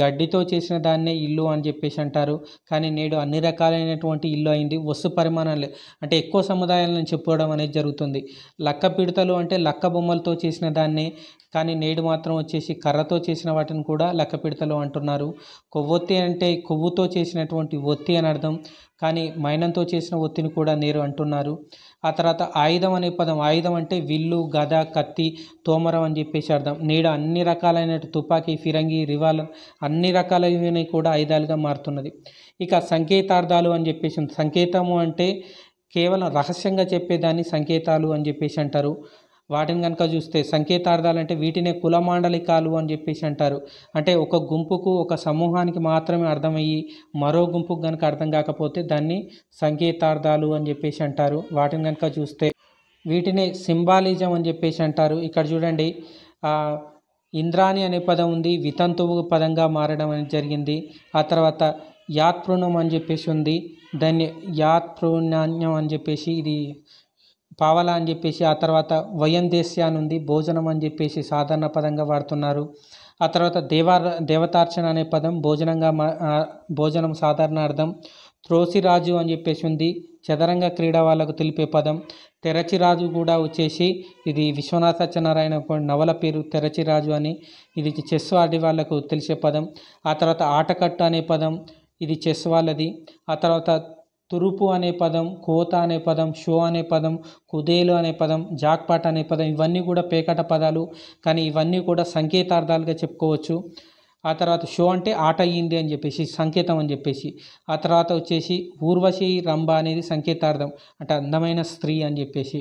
గడ్డితో చేసిన దాన్నే ఇల్లు అని చెప్పేసి అంటారు కానీ నేడు అన్ని రకాలైనటువంటి ఇల్లు అయింది వస్తు పరిమాణాలు అంటే ఎక్కువ సముదాయాలను చెప్పుకోవడం అనేది జరుగుతుంది లక్క పిడతలు అంటే లక్క బొమ్మలతో చేసిన దాన్నే కానీ నేడు మాత్రం వచ్చేసి కర్రతో చేసిన వాటిని కూడా లక్క పిడతలు అంటున్నారు కొవ్వొత్తి అంటే కొవ్వుతో చేసినటువంటి ఒత్తి అని అర్థం కానీ మైనంతో చేసిన ఒత్తిని కూడా నేరు అంటున్నారు ఆ తర్వాత ఆయుధం అనే పదం ఆయుధం అంటే విల్లు గద కత్తి తోమరం అని చెప్పేసి అర్థం నేడు అన్ని రకాలైన తుపాకీ ఫిరంగి రివాల్వర్ అన్ని రకాలైన కూడా ఆయుధాలుగా మారుతున్నది ఇక సంకేతార్థాలు అని చెప్పేసి సంకేతము అంటే కేవలం రహస్యంగా చెప్పేదాన్ని సంకేతాలు అని చెప్పేసి అంటారు వాటిని కనుక చూస్తే సంకేతార్థాలు అంటే వీటినే కులమాండలికాలు అని చెప్పేసి అంటారు అంటే ఒక గుంపుకు ఒక సమూహానికి మాత్రమే అర్థమయ్యి మరో గుంపుకు కనుక అర్థం కాకపోతే దాన్ని సంకేతార్థాలు అని చెప్పేసి అంటారు వాటిని కనుక చూస్తే వీటినే సింబాలిజం అని చెప్పేసి అంటారు ఇక్కడ చూడండి ఇంద్రాణి అనే పదం ఉంది వితంతువు పదంగా మారడం అనేది జరిగింది ఆ తర్వాత యాత్పృణం అని చెప్పేసి ఉంది దాన్ని యాత్పృణాన్యం అని చెప్పేసి ఇది పావలా అని చెప్పేసి ఆ తర్వాత వయం దేశ్యాన్ని ఉంది భోజనం అని చెప్పేసి సాధారణ పదంగా వాడుతున్నారు ఆ తర్వాత దేవార్ దేవతార్చన అనే పదం భోజనంగా భోజనం సాధారణ అర్థం త్రోసిరాజు అని చెప్పేసి ఉంది చదరంగ క్రీడా వాళ్ళకు తెలిపే పదం తెరచిరాజు కూడా వచ్చేసి ఇది విశ్వనాథ సత్యనారాయణ నవల పేరు తెరచిరాజు అని ఇది చెస్ ఆడి వాళ్ళకు తెలిసే పదం ఆ తర్వాత ఆటకట్టు అనే పదం ఇది చెస్ వాళ్ళది ఆ తర్వాత తురుపు అనే పదం కోత అనే పదం షో అనే పదం కుదేలు అనే పదం జాక్పాట్ అనే పదం ఇవన్నీ కూడా పేకట పదాలు కానీ ఇవన్నీ కూడా సంకేతార్థాలుగా చెప్పుకోవచ్చు ఆ తర్వాత షో అంటే ఆట అయ్యింది అని చెప్పేసి సంకేతం అని చెప్పేసి ఆ తర్వాత వచ్చేసి ఊర్వశి రంభ అనేది సంకేతార్థం అంటే అందమైన స్త్రీ అని చెప్పేసి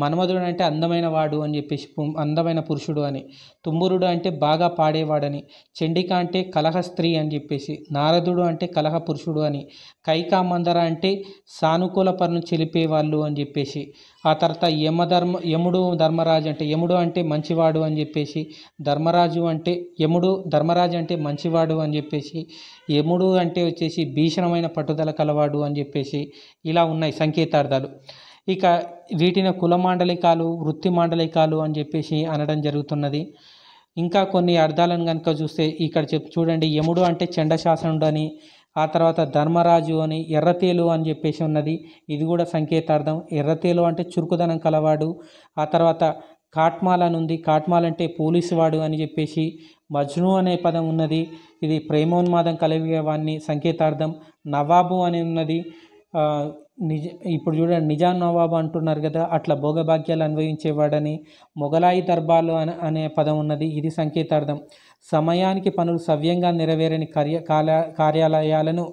మన్మధుడు అంటే అందమైన వాడు అని చెప్పేసి అందమైన పురుషుడు అని తుమ్మురుడు అంటే బాగా పాడేవాడని చండిక అంటే కలహ స్త్రీ అని చెప్పేసి నారదుడు అంటే కలహ పురుషుడు అని కైకామందర అంటే సానుకూల పనులు చెలిపేవాళ్ళు అని చెప్పేసి ఆ తర్వాత యమధర్మ యముడు ధర్మరాజు అంటే యముడు అంటే మంచివాడు అని చెప్పేసి ధర్మరాజు అంటే యముడు ధర్మరాజు అంటే మంచివాడు అని చెప్పేసి యముడు అంటే వచ్చేసి భీషణమైన పట్టుదల కలవాడు అని చెప్పేసి ఇలా ఉన్నాయి సంకేతార్థాలు ఇక వీటిని కుల మాండలికాలు వృత్తి మాండలికాలు అని చెప్పేసి అనడం జరుగుతున్నది ఇంకా కొన్ని అర్థాలను కనుక చూస్తే ఇక్కడ చెప్ చూడండి యముడు అంటే చండశాసనుడు అని ఆ తర్వాత ధర్మరాజు అని ఎర్రతేలు అని చెప్పేసి ఉన్నది ఇది కూడా సంకేతార్థం ఎర్రతేలు అంటే చురుకుదనం కలవాడు ఆ తర్వాత కాట్మాల్ అని ఉంది కాట్మాల్ అంటే పోలీసు వాడు అని చెప్పేసి మజ్ను అనే పదం ఉన్నది ఇది ప్రేమోన్మాదం కలిగే వాడిని సంకేతార్థం నవాబు అని ఉన్నది నిజ ఇప్పుడు చూడండి నిజాం నవాబు అంటున్నారు కదా అట్లా భోగభాగ్యాలు అనుభవించేవాడని మొఘలాయి దర్బాలు అని అనే పదం ఉన్నది ఇది సంకేతార్థం సమయానికి పనులు సవ్యంగా నెరవేరని కార్య కార్యాలయాలను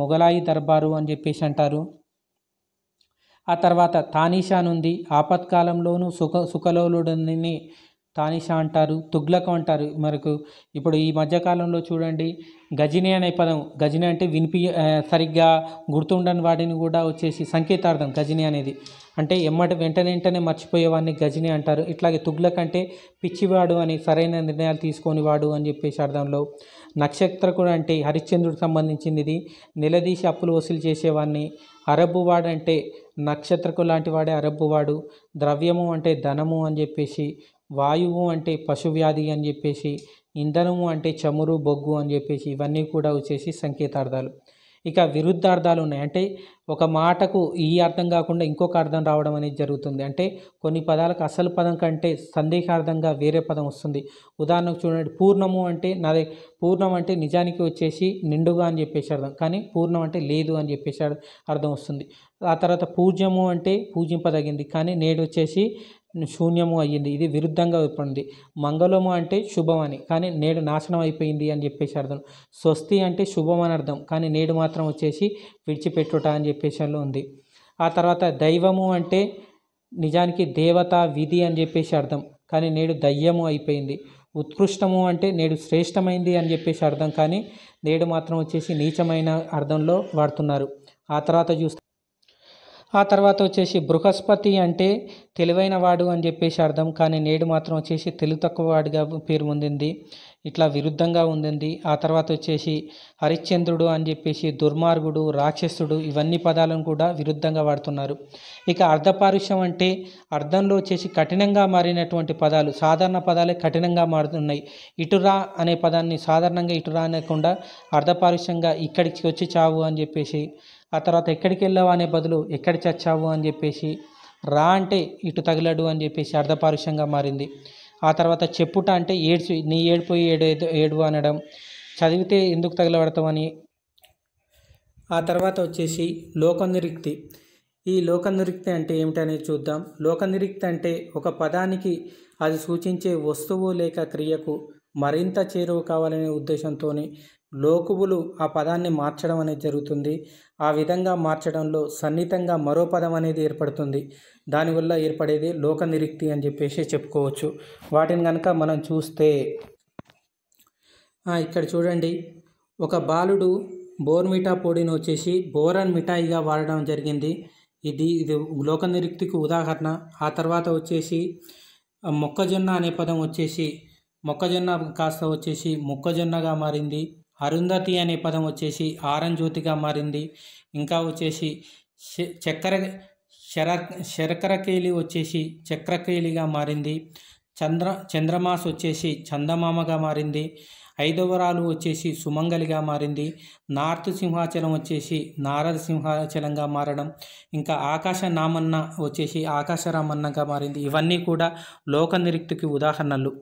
మొఘలాయి దర్బారు అని చెప్పేసి అంటారు ఆ తర్వాత తానీషా నుండి ఆపత్కాలంలోనూ సుఖ సుఖలోలుడని తానిషా అంటారు తుగ్లకం అంటారు మనకు ఇప్పుడు ఈ మధ్యకాలంలో చూడండి గజిని అనే పదం గజిని అంటే వినిపి సరిగ్గా గుర్తుండని వాడిని కూడా వచ్చేసి సంకేతార్థం గజిని అనేది అంటే ఎమ్మటి వెంటనే వెంటనే మర్చిపోయేవాడిని గజిని అంటారు ఇట్లాగే తుగ్లక్ అంటే పిచ్చివాడు అని సరైన నిర్ణయాలు తీసుకొని వాడు అని చెప్పేసి అర్థంలో నక్షత్రకుడు అంటే హరిశ్చంద్రుడికి సంబంధించింది ఇది నిలదీసి అప్పులు వసూలు చేసేవాడిని అరబ్బు వాడంటే నక్షత్రకు లాంటి వాడే అరబ్బు వాడు ద్రవ్యము అంటే ధనము అని చెప్పేసి వాయువు అంటే పశువ్యాధి అని చెప్పేసి ఇంధనము అంటే చమురు బొగ్గు అని చెప్పేసి ఇవన్నీ కూడా వచ్చేసి సంకేతార్థాలు ఇక విరుద్ధార్థాలు ఉన్నాయి అంటే ఒక మాటకు ఈ అర్థం కాకుండా ఇంకొక అర్థం రావడం అనేది జరుగుతుంది అంటే కొన్ని పదాలకు అసలు పదం కంటే సందేహార్థంగా వేరే పదం వస్తుంది ఉదాహరణకు చూడండి పూర్ణము అంటే నా పూర్ణం అంటే నిజానికి వచ్చేసి నిండుగా అని చెప్పేసి అర్థం కానీ పూర్ణం అంటే లేదు అని చెప్పేసి అర్థం వస్తుంది ఆ తర్వాత పూజ్యము అంటే పూజింపదగింది కానీ నేడు వచ్చేసి శూన్యము అయ్యింది ఇది విరుద్ధంగా ఏర్పడింది మంగళము అంటే శుభం అని కానీ నేడు నాశనం అయిపోయింది అని చెప్పేసి అర్థం స్వస్తి అంటే శుభం అని అర్థం కానీ నేడు మాత్రం వచ్చేసి విడిచిపెట్టుట అని చెప్పేసి ఉంది ఆ తర్వాత దైవము అంటే నిజానికి దేవత విధి అని చెప్పేసి అర్థం కానీ నేడు దయ్యము అయిపోయింది ఉత్కృష్టము అంటే నేడు శ్రేష్టమైంది అని చెప్పేసి అర్థం కానీ నేడు మాత్రం వచ్చేసి నీచమైన అర్థంలో వాడుతున్నారు ఆ తర్వాత చూస్తే ఆ తర్వాత వచ్చేసి బృహస్పతి అంటే తెలివైన వాడు అని చెప్పేసి అర్థం కానీ నేడు మాత్రం వచ్చేసి తెలివి తక్కువ వాడిగా పేరు పొందింది ఇట్లా విరుద్ధంగా ఉంది ఆ తర్వాత వచ్చేసి హరిశ్చంద్రుడు అని చెప్పేసి దుర్మార్గుడు రాక్షసుడు ఇవన్నీ పదాలను కూడా విరుద్ధంగా వాడుతున్నారు ఇక అర్ధపారుష్యం అంటే అర్థంలో వచ్చేసి కఠినంగా మారినటువంటి పదాలు సాధారణ పదాలే కఠినంగా మారుతున్నాయి ఇటురా అనే పదాన్ని సాధారణంగా ఇటురా అనకుండా అర్ధపారుష్యంగా ఇక్కడికి వచ్చి చావు అని చెప్పేసి ఆ తర్వాత ఎక్కడికి వెళ్ళావు అనే బదులు ఎక్కడ చచ్చావు అని చెప్పేసి రా అంటే ఇటు తగిలాడు అని చెప్పేసి అర్ధపారుష్యంగా మారింది ఆ తర్వాత చెప్పుట అంటే ఏడ్చు నీ ఏడిపోయి ఏడు ఏడు అనడం చదివితే ఎందుకు తగలబడతామని ఆ తర్వాత వచ్చేసి లోకనిరిక్తి ఈ లోకనిరిక్తి అంటే ఏమిటనేది చూద్దాం లోకనిరిక్తి అంటే ఒక పదానికి అది సూచించే వస్తువు లేక క్రియకు మరింత చేరువు కావాలనే ఉద్దేశంతోనే లోకువులు ఆ పదాన్ని మార్చడం అనేది జరుగుతుంది ఆ విధంగా మార్చడంలో సన్నిహితంగా మరో పదం అనేది ఏర్పడుతుంది దానివల్ల ఏర్పడేది లోక నిరిక్తి అని చెప్పేసి చెప్పుకోవచ్చు వాటిని కనుక మనం చూస్తే ఇక్కడ చూడండి ఒక బాలుడు బోర్మిఠా పొడిని వచ్చేసి బోరన్ మిఠాయిగా వాడడం జరిగింది ఇది ఇది లోక నిరుక్తికి ఉదాహరణ ఆ తర్వాత వచ్చేసి మొక్కజొన్న అనే పదం వచ్చేసి మొక్కజొన్న కాస్త వచ్చేసి మొక్కజొన్నగా మారింది అరుంధతి అనే పదం వచ్చేసి ఆరంజ్యోతిగా మారింది ఇంకా వచ్చేసి చక్కెర శర శరకరకేలి వచ్చేసి చక్రకేలిగా మారింది చంద్ర చంద్రమాస వచ్చేసి చందమామగా మారింది ఐదవరాలు వచ్చేసి సుమంగలిగా మారింది నార్త్ సింహాచలం వచ్చేసి నారద సింహాచలంగా మారడం ఇంకా ఆకాశ నామన్న వచ్చేసి ఆకాశరామన్నగా మారింది ఇవన్నీ కూడా లోక నిరుక్తికి ఉదాహరణలు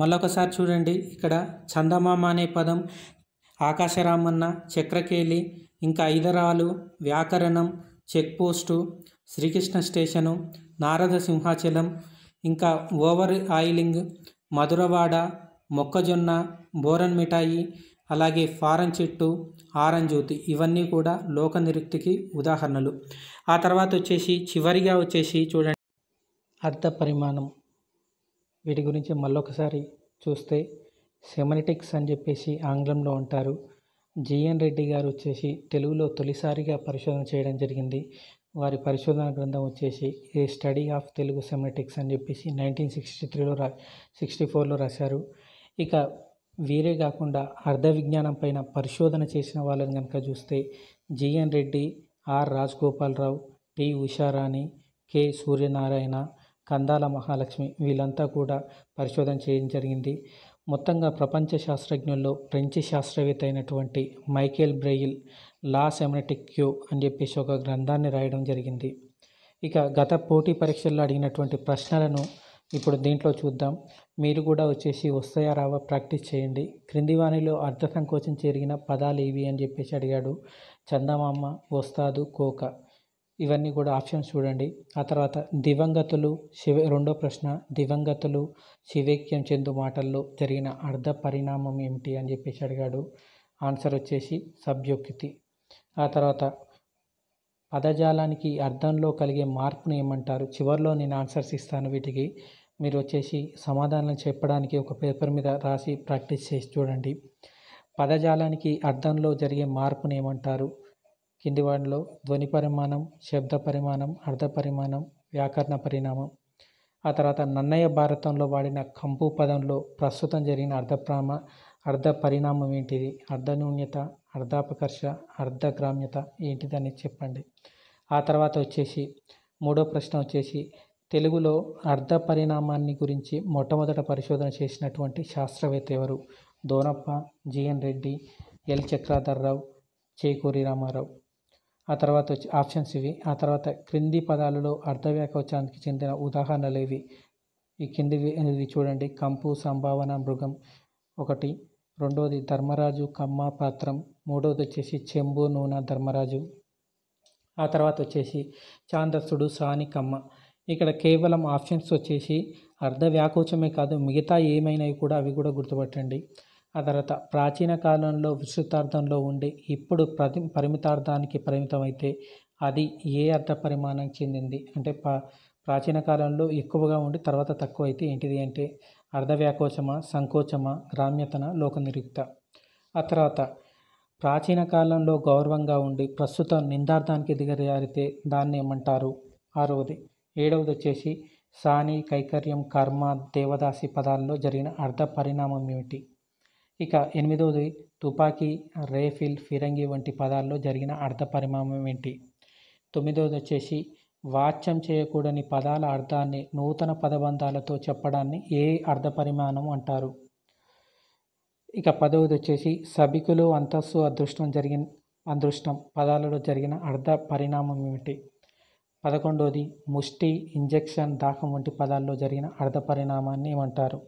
మళ్ళొకసారి చూడండి ఇక్కడ చందమామ అనే పదం ఆకాశరామన్న చక్రకేళి ఇంకా ఐదరాలు వ్యాకరణం check post Srikrishna station Narada Simhachalam ఇంకా ఓవర్ ఆయిలింగ్ మధురవాడ మొక్కజొన్న బోరన్ మిఠాయి అలాగే ఫారం చెట్టు ఆరంజ్యోతి ఇవన్నీ కూడా లోక నిరుక్తికి ఉదాహరణలు ఆ తర్వాత వచ్చేసి చివరిగా వచ్చేసి చూడండి అర్థ పరిమాణం వీటి గురించి మళ్ళొకసారి చూస్తే సెమనిటిక్స్ అని చెప్పేసి ఆంగ్లంలో ఉంటారు జిఎన్ రెడ్డి గారు వచ్చేసి తెలుగులో తొలిసారిగా పరిశోధన చేయడం జరిగింది వారి పరిశోధన గ్రంథం వచ్చేసి a study of Telugu semantics అని చెప్పేసి నైన్టీన్ సిక్స్టీ త్రీలో రా సిక్స్టీ ఫోర్లో రాశారు ఇక వీరే కాకుండా అర్ధ విజ్ఞానం పైన పరిశోధన చేసిన వాళ్ళని కనుక చూస్తే GN Reddy R Rajagopalarao T Usharani K Suryanarayana Kandala Mahalakshmi వీళ్ళంతా కూడా పరిశోధన చేయడం జరిగింది మొత్తంగా ప్రపంచ శాస్త్రజ్ఞుల్లో ఫ్రెంచి శాస్త్రవేత్త అయినటువంటి Michel Breal la semantique అని చెప్పేసి ఒక గ్రంథాన్ని రాయడం జరిగింది ఇక గత పోటీ పరీక్షల్లో అడిగినటువంటి ప్రశ్నలను ఇప్పుడు దీంట్లో చూద్దాం మీరు కూడా వచ్చేసి వస్తాయా రావా ప్రాక్టీస్ చేయండి క్రింది వాణిలో అర్థ సంకోచం జరిగిన పదాలు ఏవి అని చెప్పేసి అడిగాడు చందమామ వస్తాదు కోక ఇవన్నీ కూడా ఆప్షన్స్ చూడండి ఆ తర్వాత దివంగతులు శివ రెండో ప్రశ్న దివంగతులు శివేక్యం చెందు మాటల్లో జరిగిన అర్ధ పరిణామం ఏమిటి అని చెప్పేసి అడిగాడు ఆన్సర్ వచ్చేసి సభ్యోక్తి ఆ తర్వాత పదజాలానికి అర్థంలో కలిగే మార్పును ఏమంటారు చివరిలో నేను ఆన్సర్స్ ఇస్తాను వీటికి మీరు వచ్చేసి సమాధానం చెప్పడానికి ఒక పేపర్ మీద రాసి ప్రాక్టీస్ చేసి చూడండి పదజాలానికి అర్థంలో జరిగే మార్పును ఏమంటారు కింది వాటిలో ధ్వని పరిమాణం శబ్ద పరిమాణం అర్ధ పరిమాణం వ్యాకరణ పరిణామం ఆ తర్వాత నన్నయ్య భారతంలో వాడిన కంపు పదంలో ప్రస్తుతం జరిగిన అర్ధప్రామ అర్ధ పరిణామం ఏంటిది అర్ధనూన్యత అర్ధాపకర్ష అర్ధగ్రామ్యత ఏంటిదని చెప్పండి ఆ తర్వాత వచ్చేసి మూడో ప్రశ్న వచ్చేసి తెలుగులో అర్ధ పరిణామాన్ని గురించి మొట్టమొదట పరిశోధన చేసినటువంటి శాస్త్రవేత్త ఎవరు దోనప్ప జిఎన్ రెడ్డి ఎల్ చక్రాధర్రావు చేకూరి రామారావు ఆ తర్వాత వచ్చి ఆప్షన్స్ ఇవి ఆ తర్వాత క్రింది పదాలలో అర్ధవ్యాకవచానికి చెందిన ఉదాహరణలు ఇవి ఈ కింది చూడండి కంపు సంభావన మృగం ఒకటి రెండవది ధర్మరాజు కమ్మ పాత్రం మూడవది వచ్చేసి చెంబు నూనె ధర్మరాజు ఆ తర్వాత వచ్చేసి చాందస్సుడు సాని కమ్మ ఇక్కడ కేవలం ఆప్షన్స్ వచ్చేసి అర్ధ వ్యాకోచమే కాదు మిగతా ఏమైనవి కూడా అవి కూడా గుర్తుపట్టండి ఆ తర్వాత ప్రాచీన కాలంలో విస్తృతార్థంలో ఉండే ఇప్పుడు ప్రతి పరిమితార్థానికి పరిమితమైతే అది ఏ అర్థ పరిమాణం చెందింది అంటే ప్రాచీన కాలంలో ఎక్కువగా ఉండి తర్వాత తక్కువ అయితే ఏంటిది అంటే అర్ధవ్యాకోచమా సంకోచమా గ్రామ్యతన లోకనిరుక్త ఆ తర్వాత ప్రాచీన కాలంలో గౌరవంగా ఉండి ప్రస్తుతం నిందార్థానికి దిగజారితే దాన్ని ఏమంటారు ఆరవది ఏడవది వచ్చేసి సాని కైకర్యం కర్మ దేవదాసి పదాల్లో జరిగిన అర్ధ పరిణామం ఏమిటి ఇక ఎనిమిదవది తుపాకీ రేఫిల్ ఫిరంగి వంటి పదాల్లో జరిగిన అర్థ పరిమాణం ఏంటి తొమ్మిదవది వచ్చేసి వాచ్యం చేయకూడని పదాల అర్థాన్ని నూతన పదబంధాలతో చెప్పడాన్ని ఏ అర్ధ పరిమాణం అంటారు ఇక పదవది వచ్చేసి సభికులు అంతస్సు అదృష్టం జరిగిన అదృష్టం పదాలలో జరిగిన అర్థ పరిణామం ఏమిటి పదకొండవది ముష్టి ఇంజెక్షన్ దాహం వంటి పదాల్లో జరిగిన అర్థ పరిణామాన్ని ఏమంటారు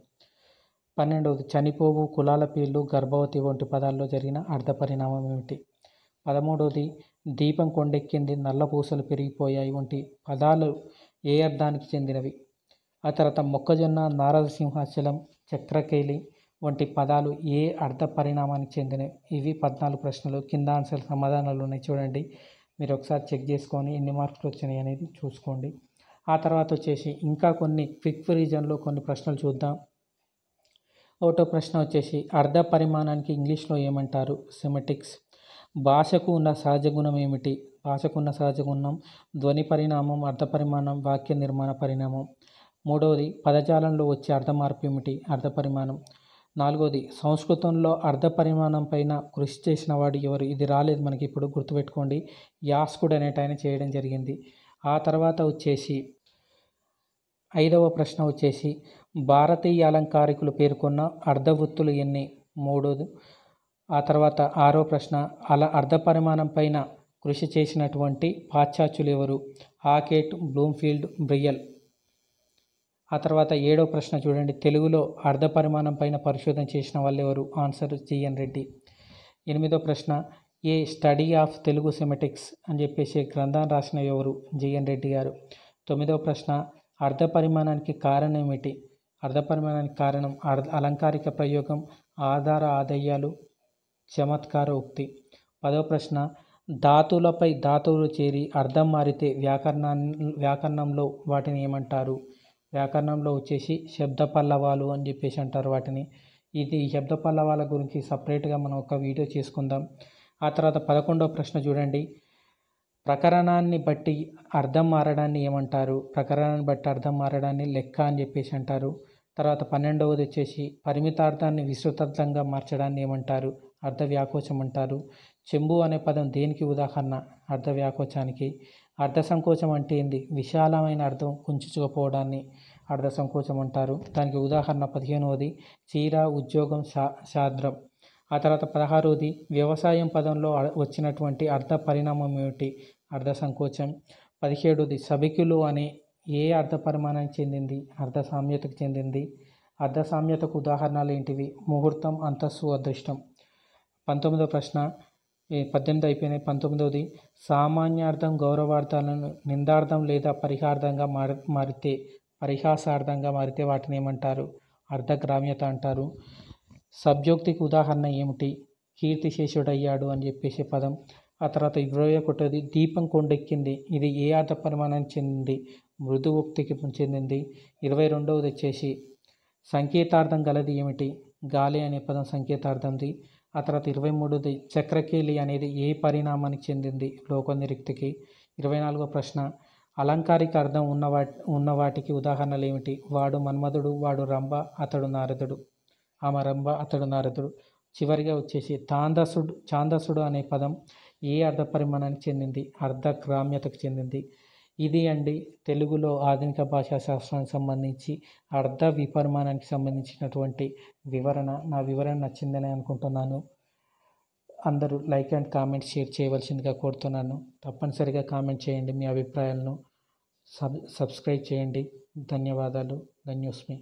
పన్నెండవది చనిపోవు కులాల పేర్లు గర్భవతి వంటి పదాల్లో జరిగిన అర్థ పరిణామం ఏమిటి పదమూడవది దీపం కొండెక్కింది నల్లపూసలు పెరిగిపోయాయి వంటి పదాలు ఏ అర్థానికి చెందినవి ఆ తర్వాత మొక్కజొన్న సింహాచలం చక్రకేలి వంటి పదాలు ఏ అర్థ పరిణామానికి చెందినవి ఇవి పద్నాలుగు ప్రశ్నలు కింద ఆన్సర్ సమాధానాలు ఉన్నాయి చూడండి మీరు ఒకసారి చెక్ చేసుకొని ఎన్ని మార్కులు వచ్చినాయి అనేది చూసుకోండి ఆ తర్వాత వచ్చేసి ఇంకా కొన్ని క్విక్ రీజన్లో కొన్ని ప్రశ్నలు చూద్దాం ఒకటో ప్రశ్న వచ్చేసి అర్ధ పరిమాణానికి ఇంగ్లీష్లో ఏమంటారు సెమెటిక్స్ భాషకు ఉన్న సహజ గుణం ఏమిటి భాషకు ఉన్న సహజ గుణం ధ్వని పరిణామం అర్ధ పరిమాణం వాక్య నిర్మాణ పరిణామం మూడవది పదజాలంలో వచ్చే అర్ధ మార్పు ఏమిటి అర్ధ పరిమాణం నాలుగవది సంస్కృతంలో అర్ధ పరిమాణం పైన కృషి చేసిన వాడు ఎవరు ఇది రాలేదు మనకి ఇప్పుడు గుర్తుపెట్టుకోండి యాస్కుడ్ అనేట చేయడం జరిగింది ఆ తర్వాత వచ్చేసి ఐదవ ప్రశ్న వచ్చేసి భారతీయ అలంకారికులు పేర్కొన్న అర్ధవృత్తులు ఎన్ని మూడోది ఆ తర్వాత ఆరో ప్రశ్న అలా పరిమాణం పైన కృషి చేసినటువంటి పాశ్చాత్యులు ఎవరు ఆకేట్ బ్లూమ్ఫీల్డ్ బ్రియల్ ఆ తర్వాత ఏడో ప్రశ్న చూడండి తెలుగులో పరిమాణం పైన పరిశోధన చేసిన వాళ్ళు ఎవరు ఆన్సర్ జిఎన్ రెడ్డి ఎనిమిదో ప్రశ్న a study of Telugu semantics అని చెప్పేసి గ్రంథాన్ని రాసిన ఎవరు జిఎన్ రెడ్డి గారు తొమ్మిదో ప్రశ్న అర్ధ పరిమాణానికి కారణం ఏమిటి అర్థపరమైన కారణం అలంకారిక ప్రయోగం ఆధార ఆదయ్యాలు చమత్కార ఉక్తి పదవ ప్రశ్న ధాతులపై ధాతువులు చేరి అర్థం మారితే వ్యాకరణాన్ని వ్యాకరణంలో వాటిని ఏమంటారు వ్యాకరణంలో వచ్చేసి శబ్ద పల్లవాలు అని చెప్పేసి అంటారు వాటిని ఇది శబ్ద పల్లవాల గురించి సపరేట్గా మనం ఒక వీడియో చేసుకుందాం ఆ తర్వాత పదకొండవ ప్రశ్న చూడండి ప్రకరణాన్ని బట్టి అర్థం మారడాన్ని ఏమంటారు ప్రకరణాన్ని బట్టి అర్థం మారడాన్ని లెక్క అని చెప్పేసి అంటారు తర్వాత పన్నెండవది వచ్చేసి పరిమితార్థాన్ని విస్తృతార్థంగా మార్చడాన్ని ఏమంటారు అర్ధ వ్యాకోచం అంటారు చెంబు అనే పదం దేనికి ఉదాహరణ అర్ధ వ్యాకోచానికి అర్ధ సంకోచం అంటే ఏంది విశాలమైన అర్థం కుంచుచుకుపోవడాన్ని అర్ధ సంకోచం అంటారు దానికి ఉదాహరణ పదిహేనవది చీర ఉద్యోగం శా శాద్రం ఆ తర్వాత పదహారోది వ్యవసాయం పదంలో వచ్చినటువంటి అర్థ పరిణామం ఏమిటి అర్థ సంకోచం పదిహేడోది సభికులు అనే ఏ అర్థ పరిమాణానికి చెందింది అర్ధ సామ్యతకు చెందింది అర్ధ సామ్యతకు ఉదాహరణలు ఏంటివి ముహూర్తం అంతస్సు అదృష్టం పంతొమ్మిదో ప్రశ్న పద్దెనిమిది అయిపోయినాయి పంతొమ్మిదవది సామాన్యార్థం గౌరవార్థాలను నిందార్థం లేదా పరిహార్థంగా మారి మారితే పరిహాసార్థంగా మారితే వాటిని ఏమంటారు అర్ధగ్రామ్యత అంటారు సబ్జోక్తికి ఉదాహరణ ఏమిటి కీర్తిశేషుడయ్యాడు అని చెప్పేసి పదం ఆ తర్వాత ఇరవై ఒకటోది దీపం కొండెక్కింది ఇది ఏ ఆట పరిమాణానికి చెందింది మృదువుక్తికి చెందింది ఇరవై రెండవది వచ్చేసి సంకేతార్థం గలది ఏమిటి గాలి అనే పదం సంకేతార్థంది ఆ తర్వాత ఇరవై మూడోది చక్రకేలి అనేది ఏ పరిణామానికి చెందింది నిరుక్తికి ఇరవై నాలుగో ప్రశ్న అలంకారిక అర్థం ఉన్నవా ఉన్నవాటికి ఉదాహరణలు ఏమిటి వాడు మన్మధుడు వాడు రంభ అతడు నారదుడు అమరంబ అతడు నారదుడు చివరిగా వచ్చేసి తాందసుడు చాందసుడు అనే పదం ఏ అర్ధ పరిమాణానికి చెందింది గ్రామ్యతకు చెందింది ఇది అండి తెలుగులో ఆధునిక భాషా శాస్త్రానికి సంబంధించి అర్ధ విపరిమాణానికి సంబంధించినటువంటి వివరణ నా వివరణ నచ్చిందని అనుకుంటున్నాను అందరూ లైక్ అండ్ కామెంట్ షేర్ చేయవలసిందిగా కోరుతున్నాను తప్పనిసరిగా కామెంట్ చేయండి మీ అభిప్రాయాలను సబ్ సబ్స్క్రైబ్ చేయండి ధన్యవాదాలు ధన్యోస్మి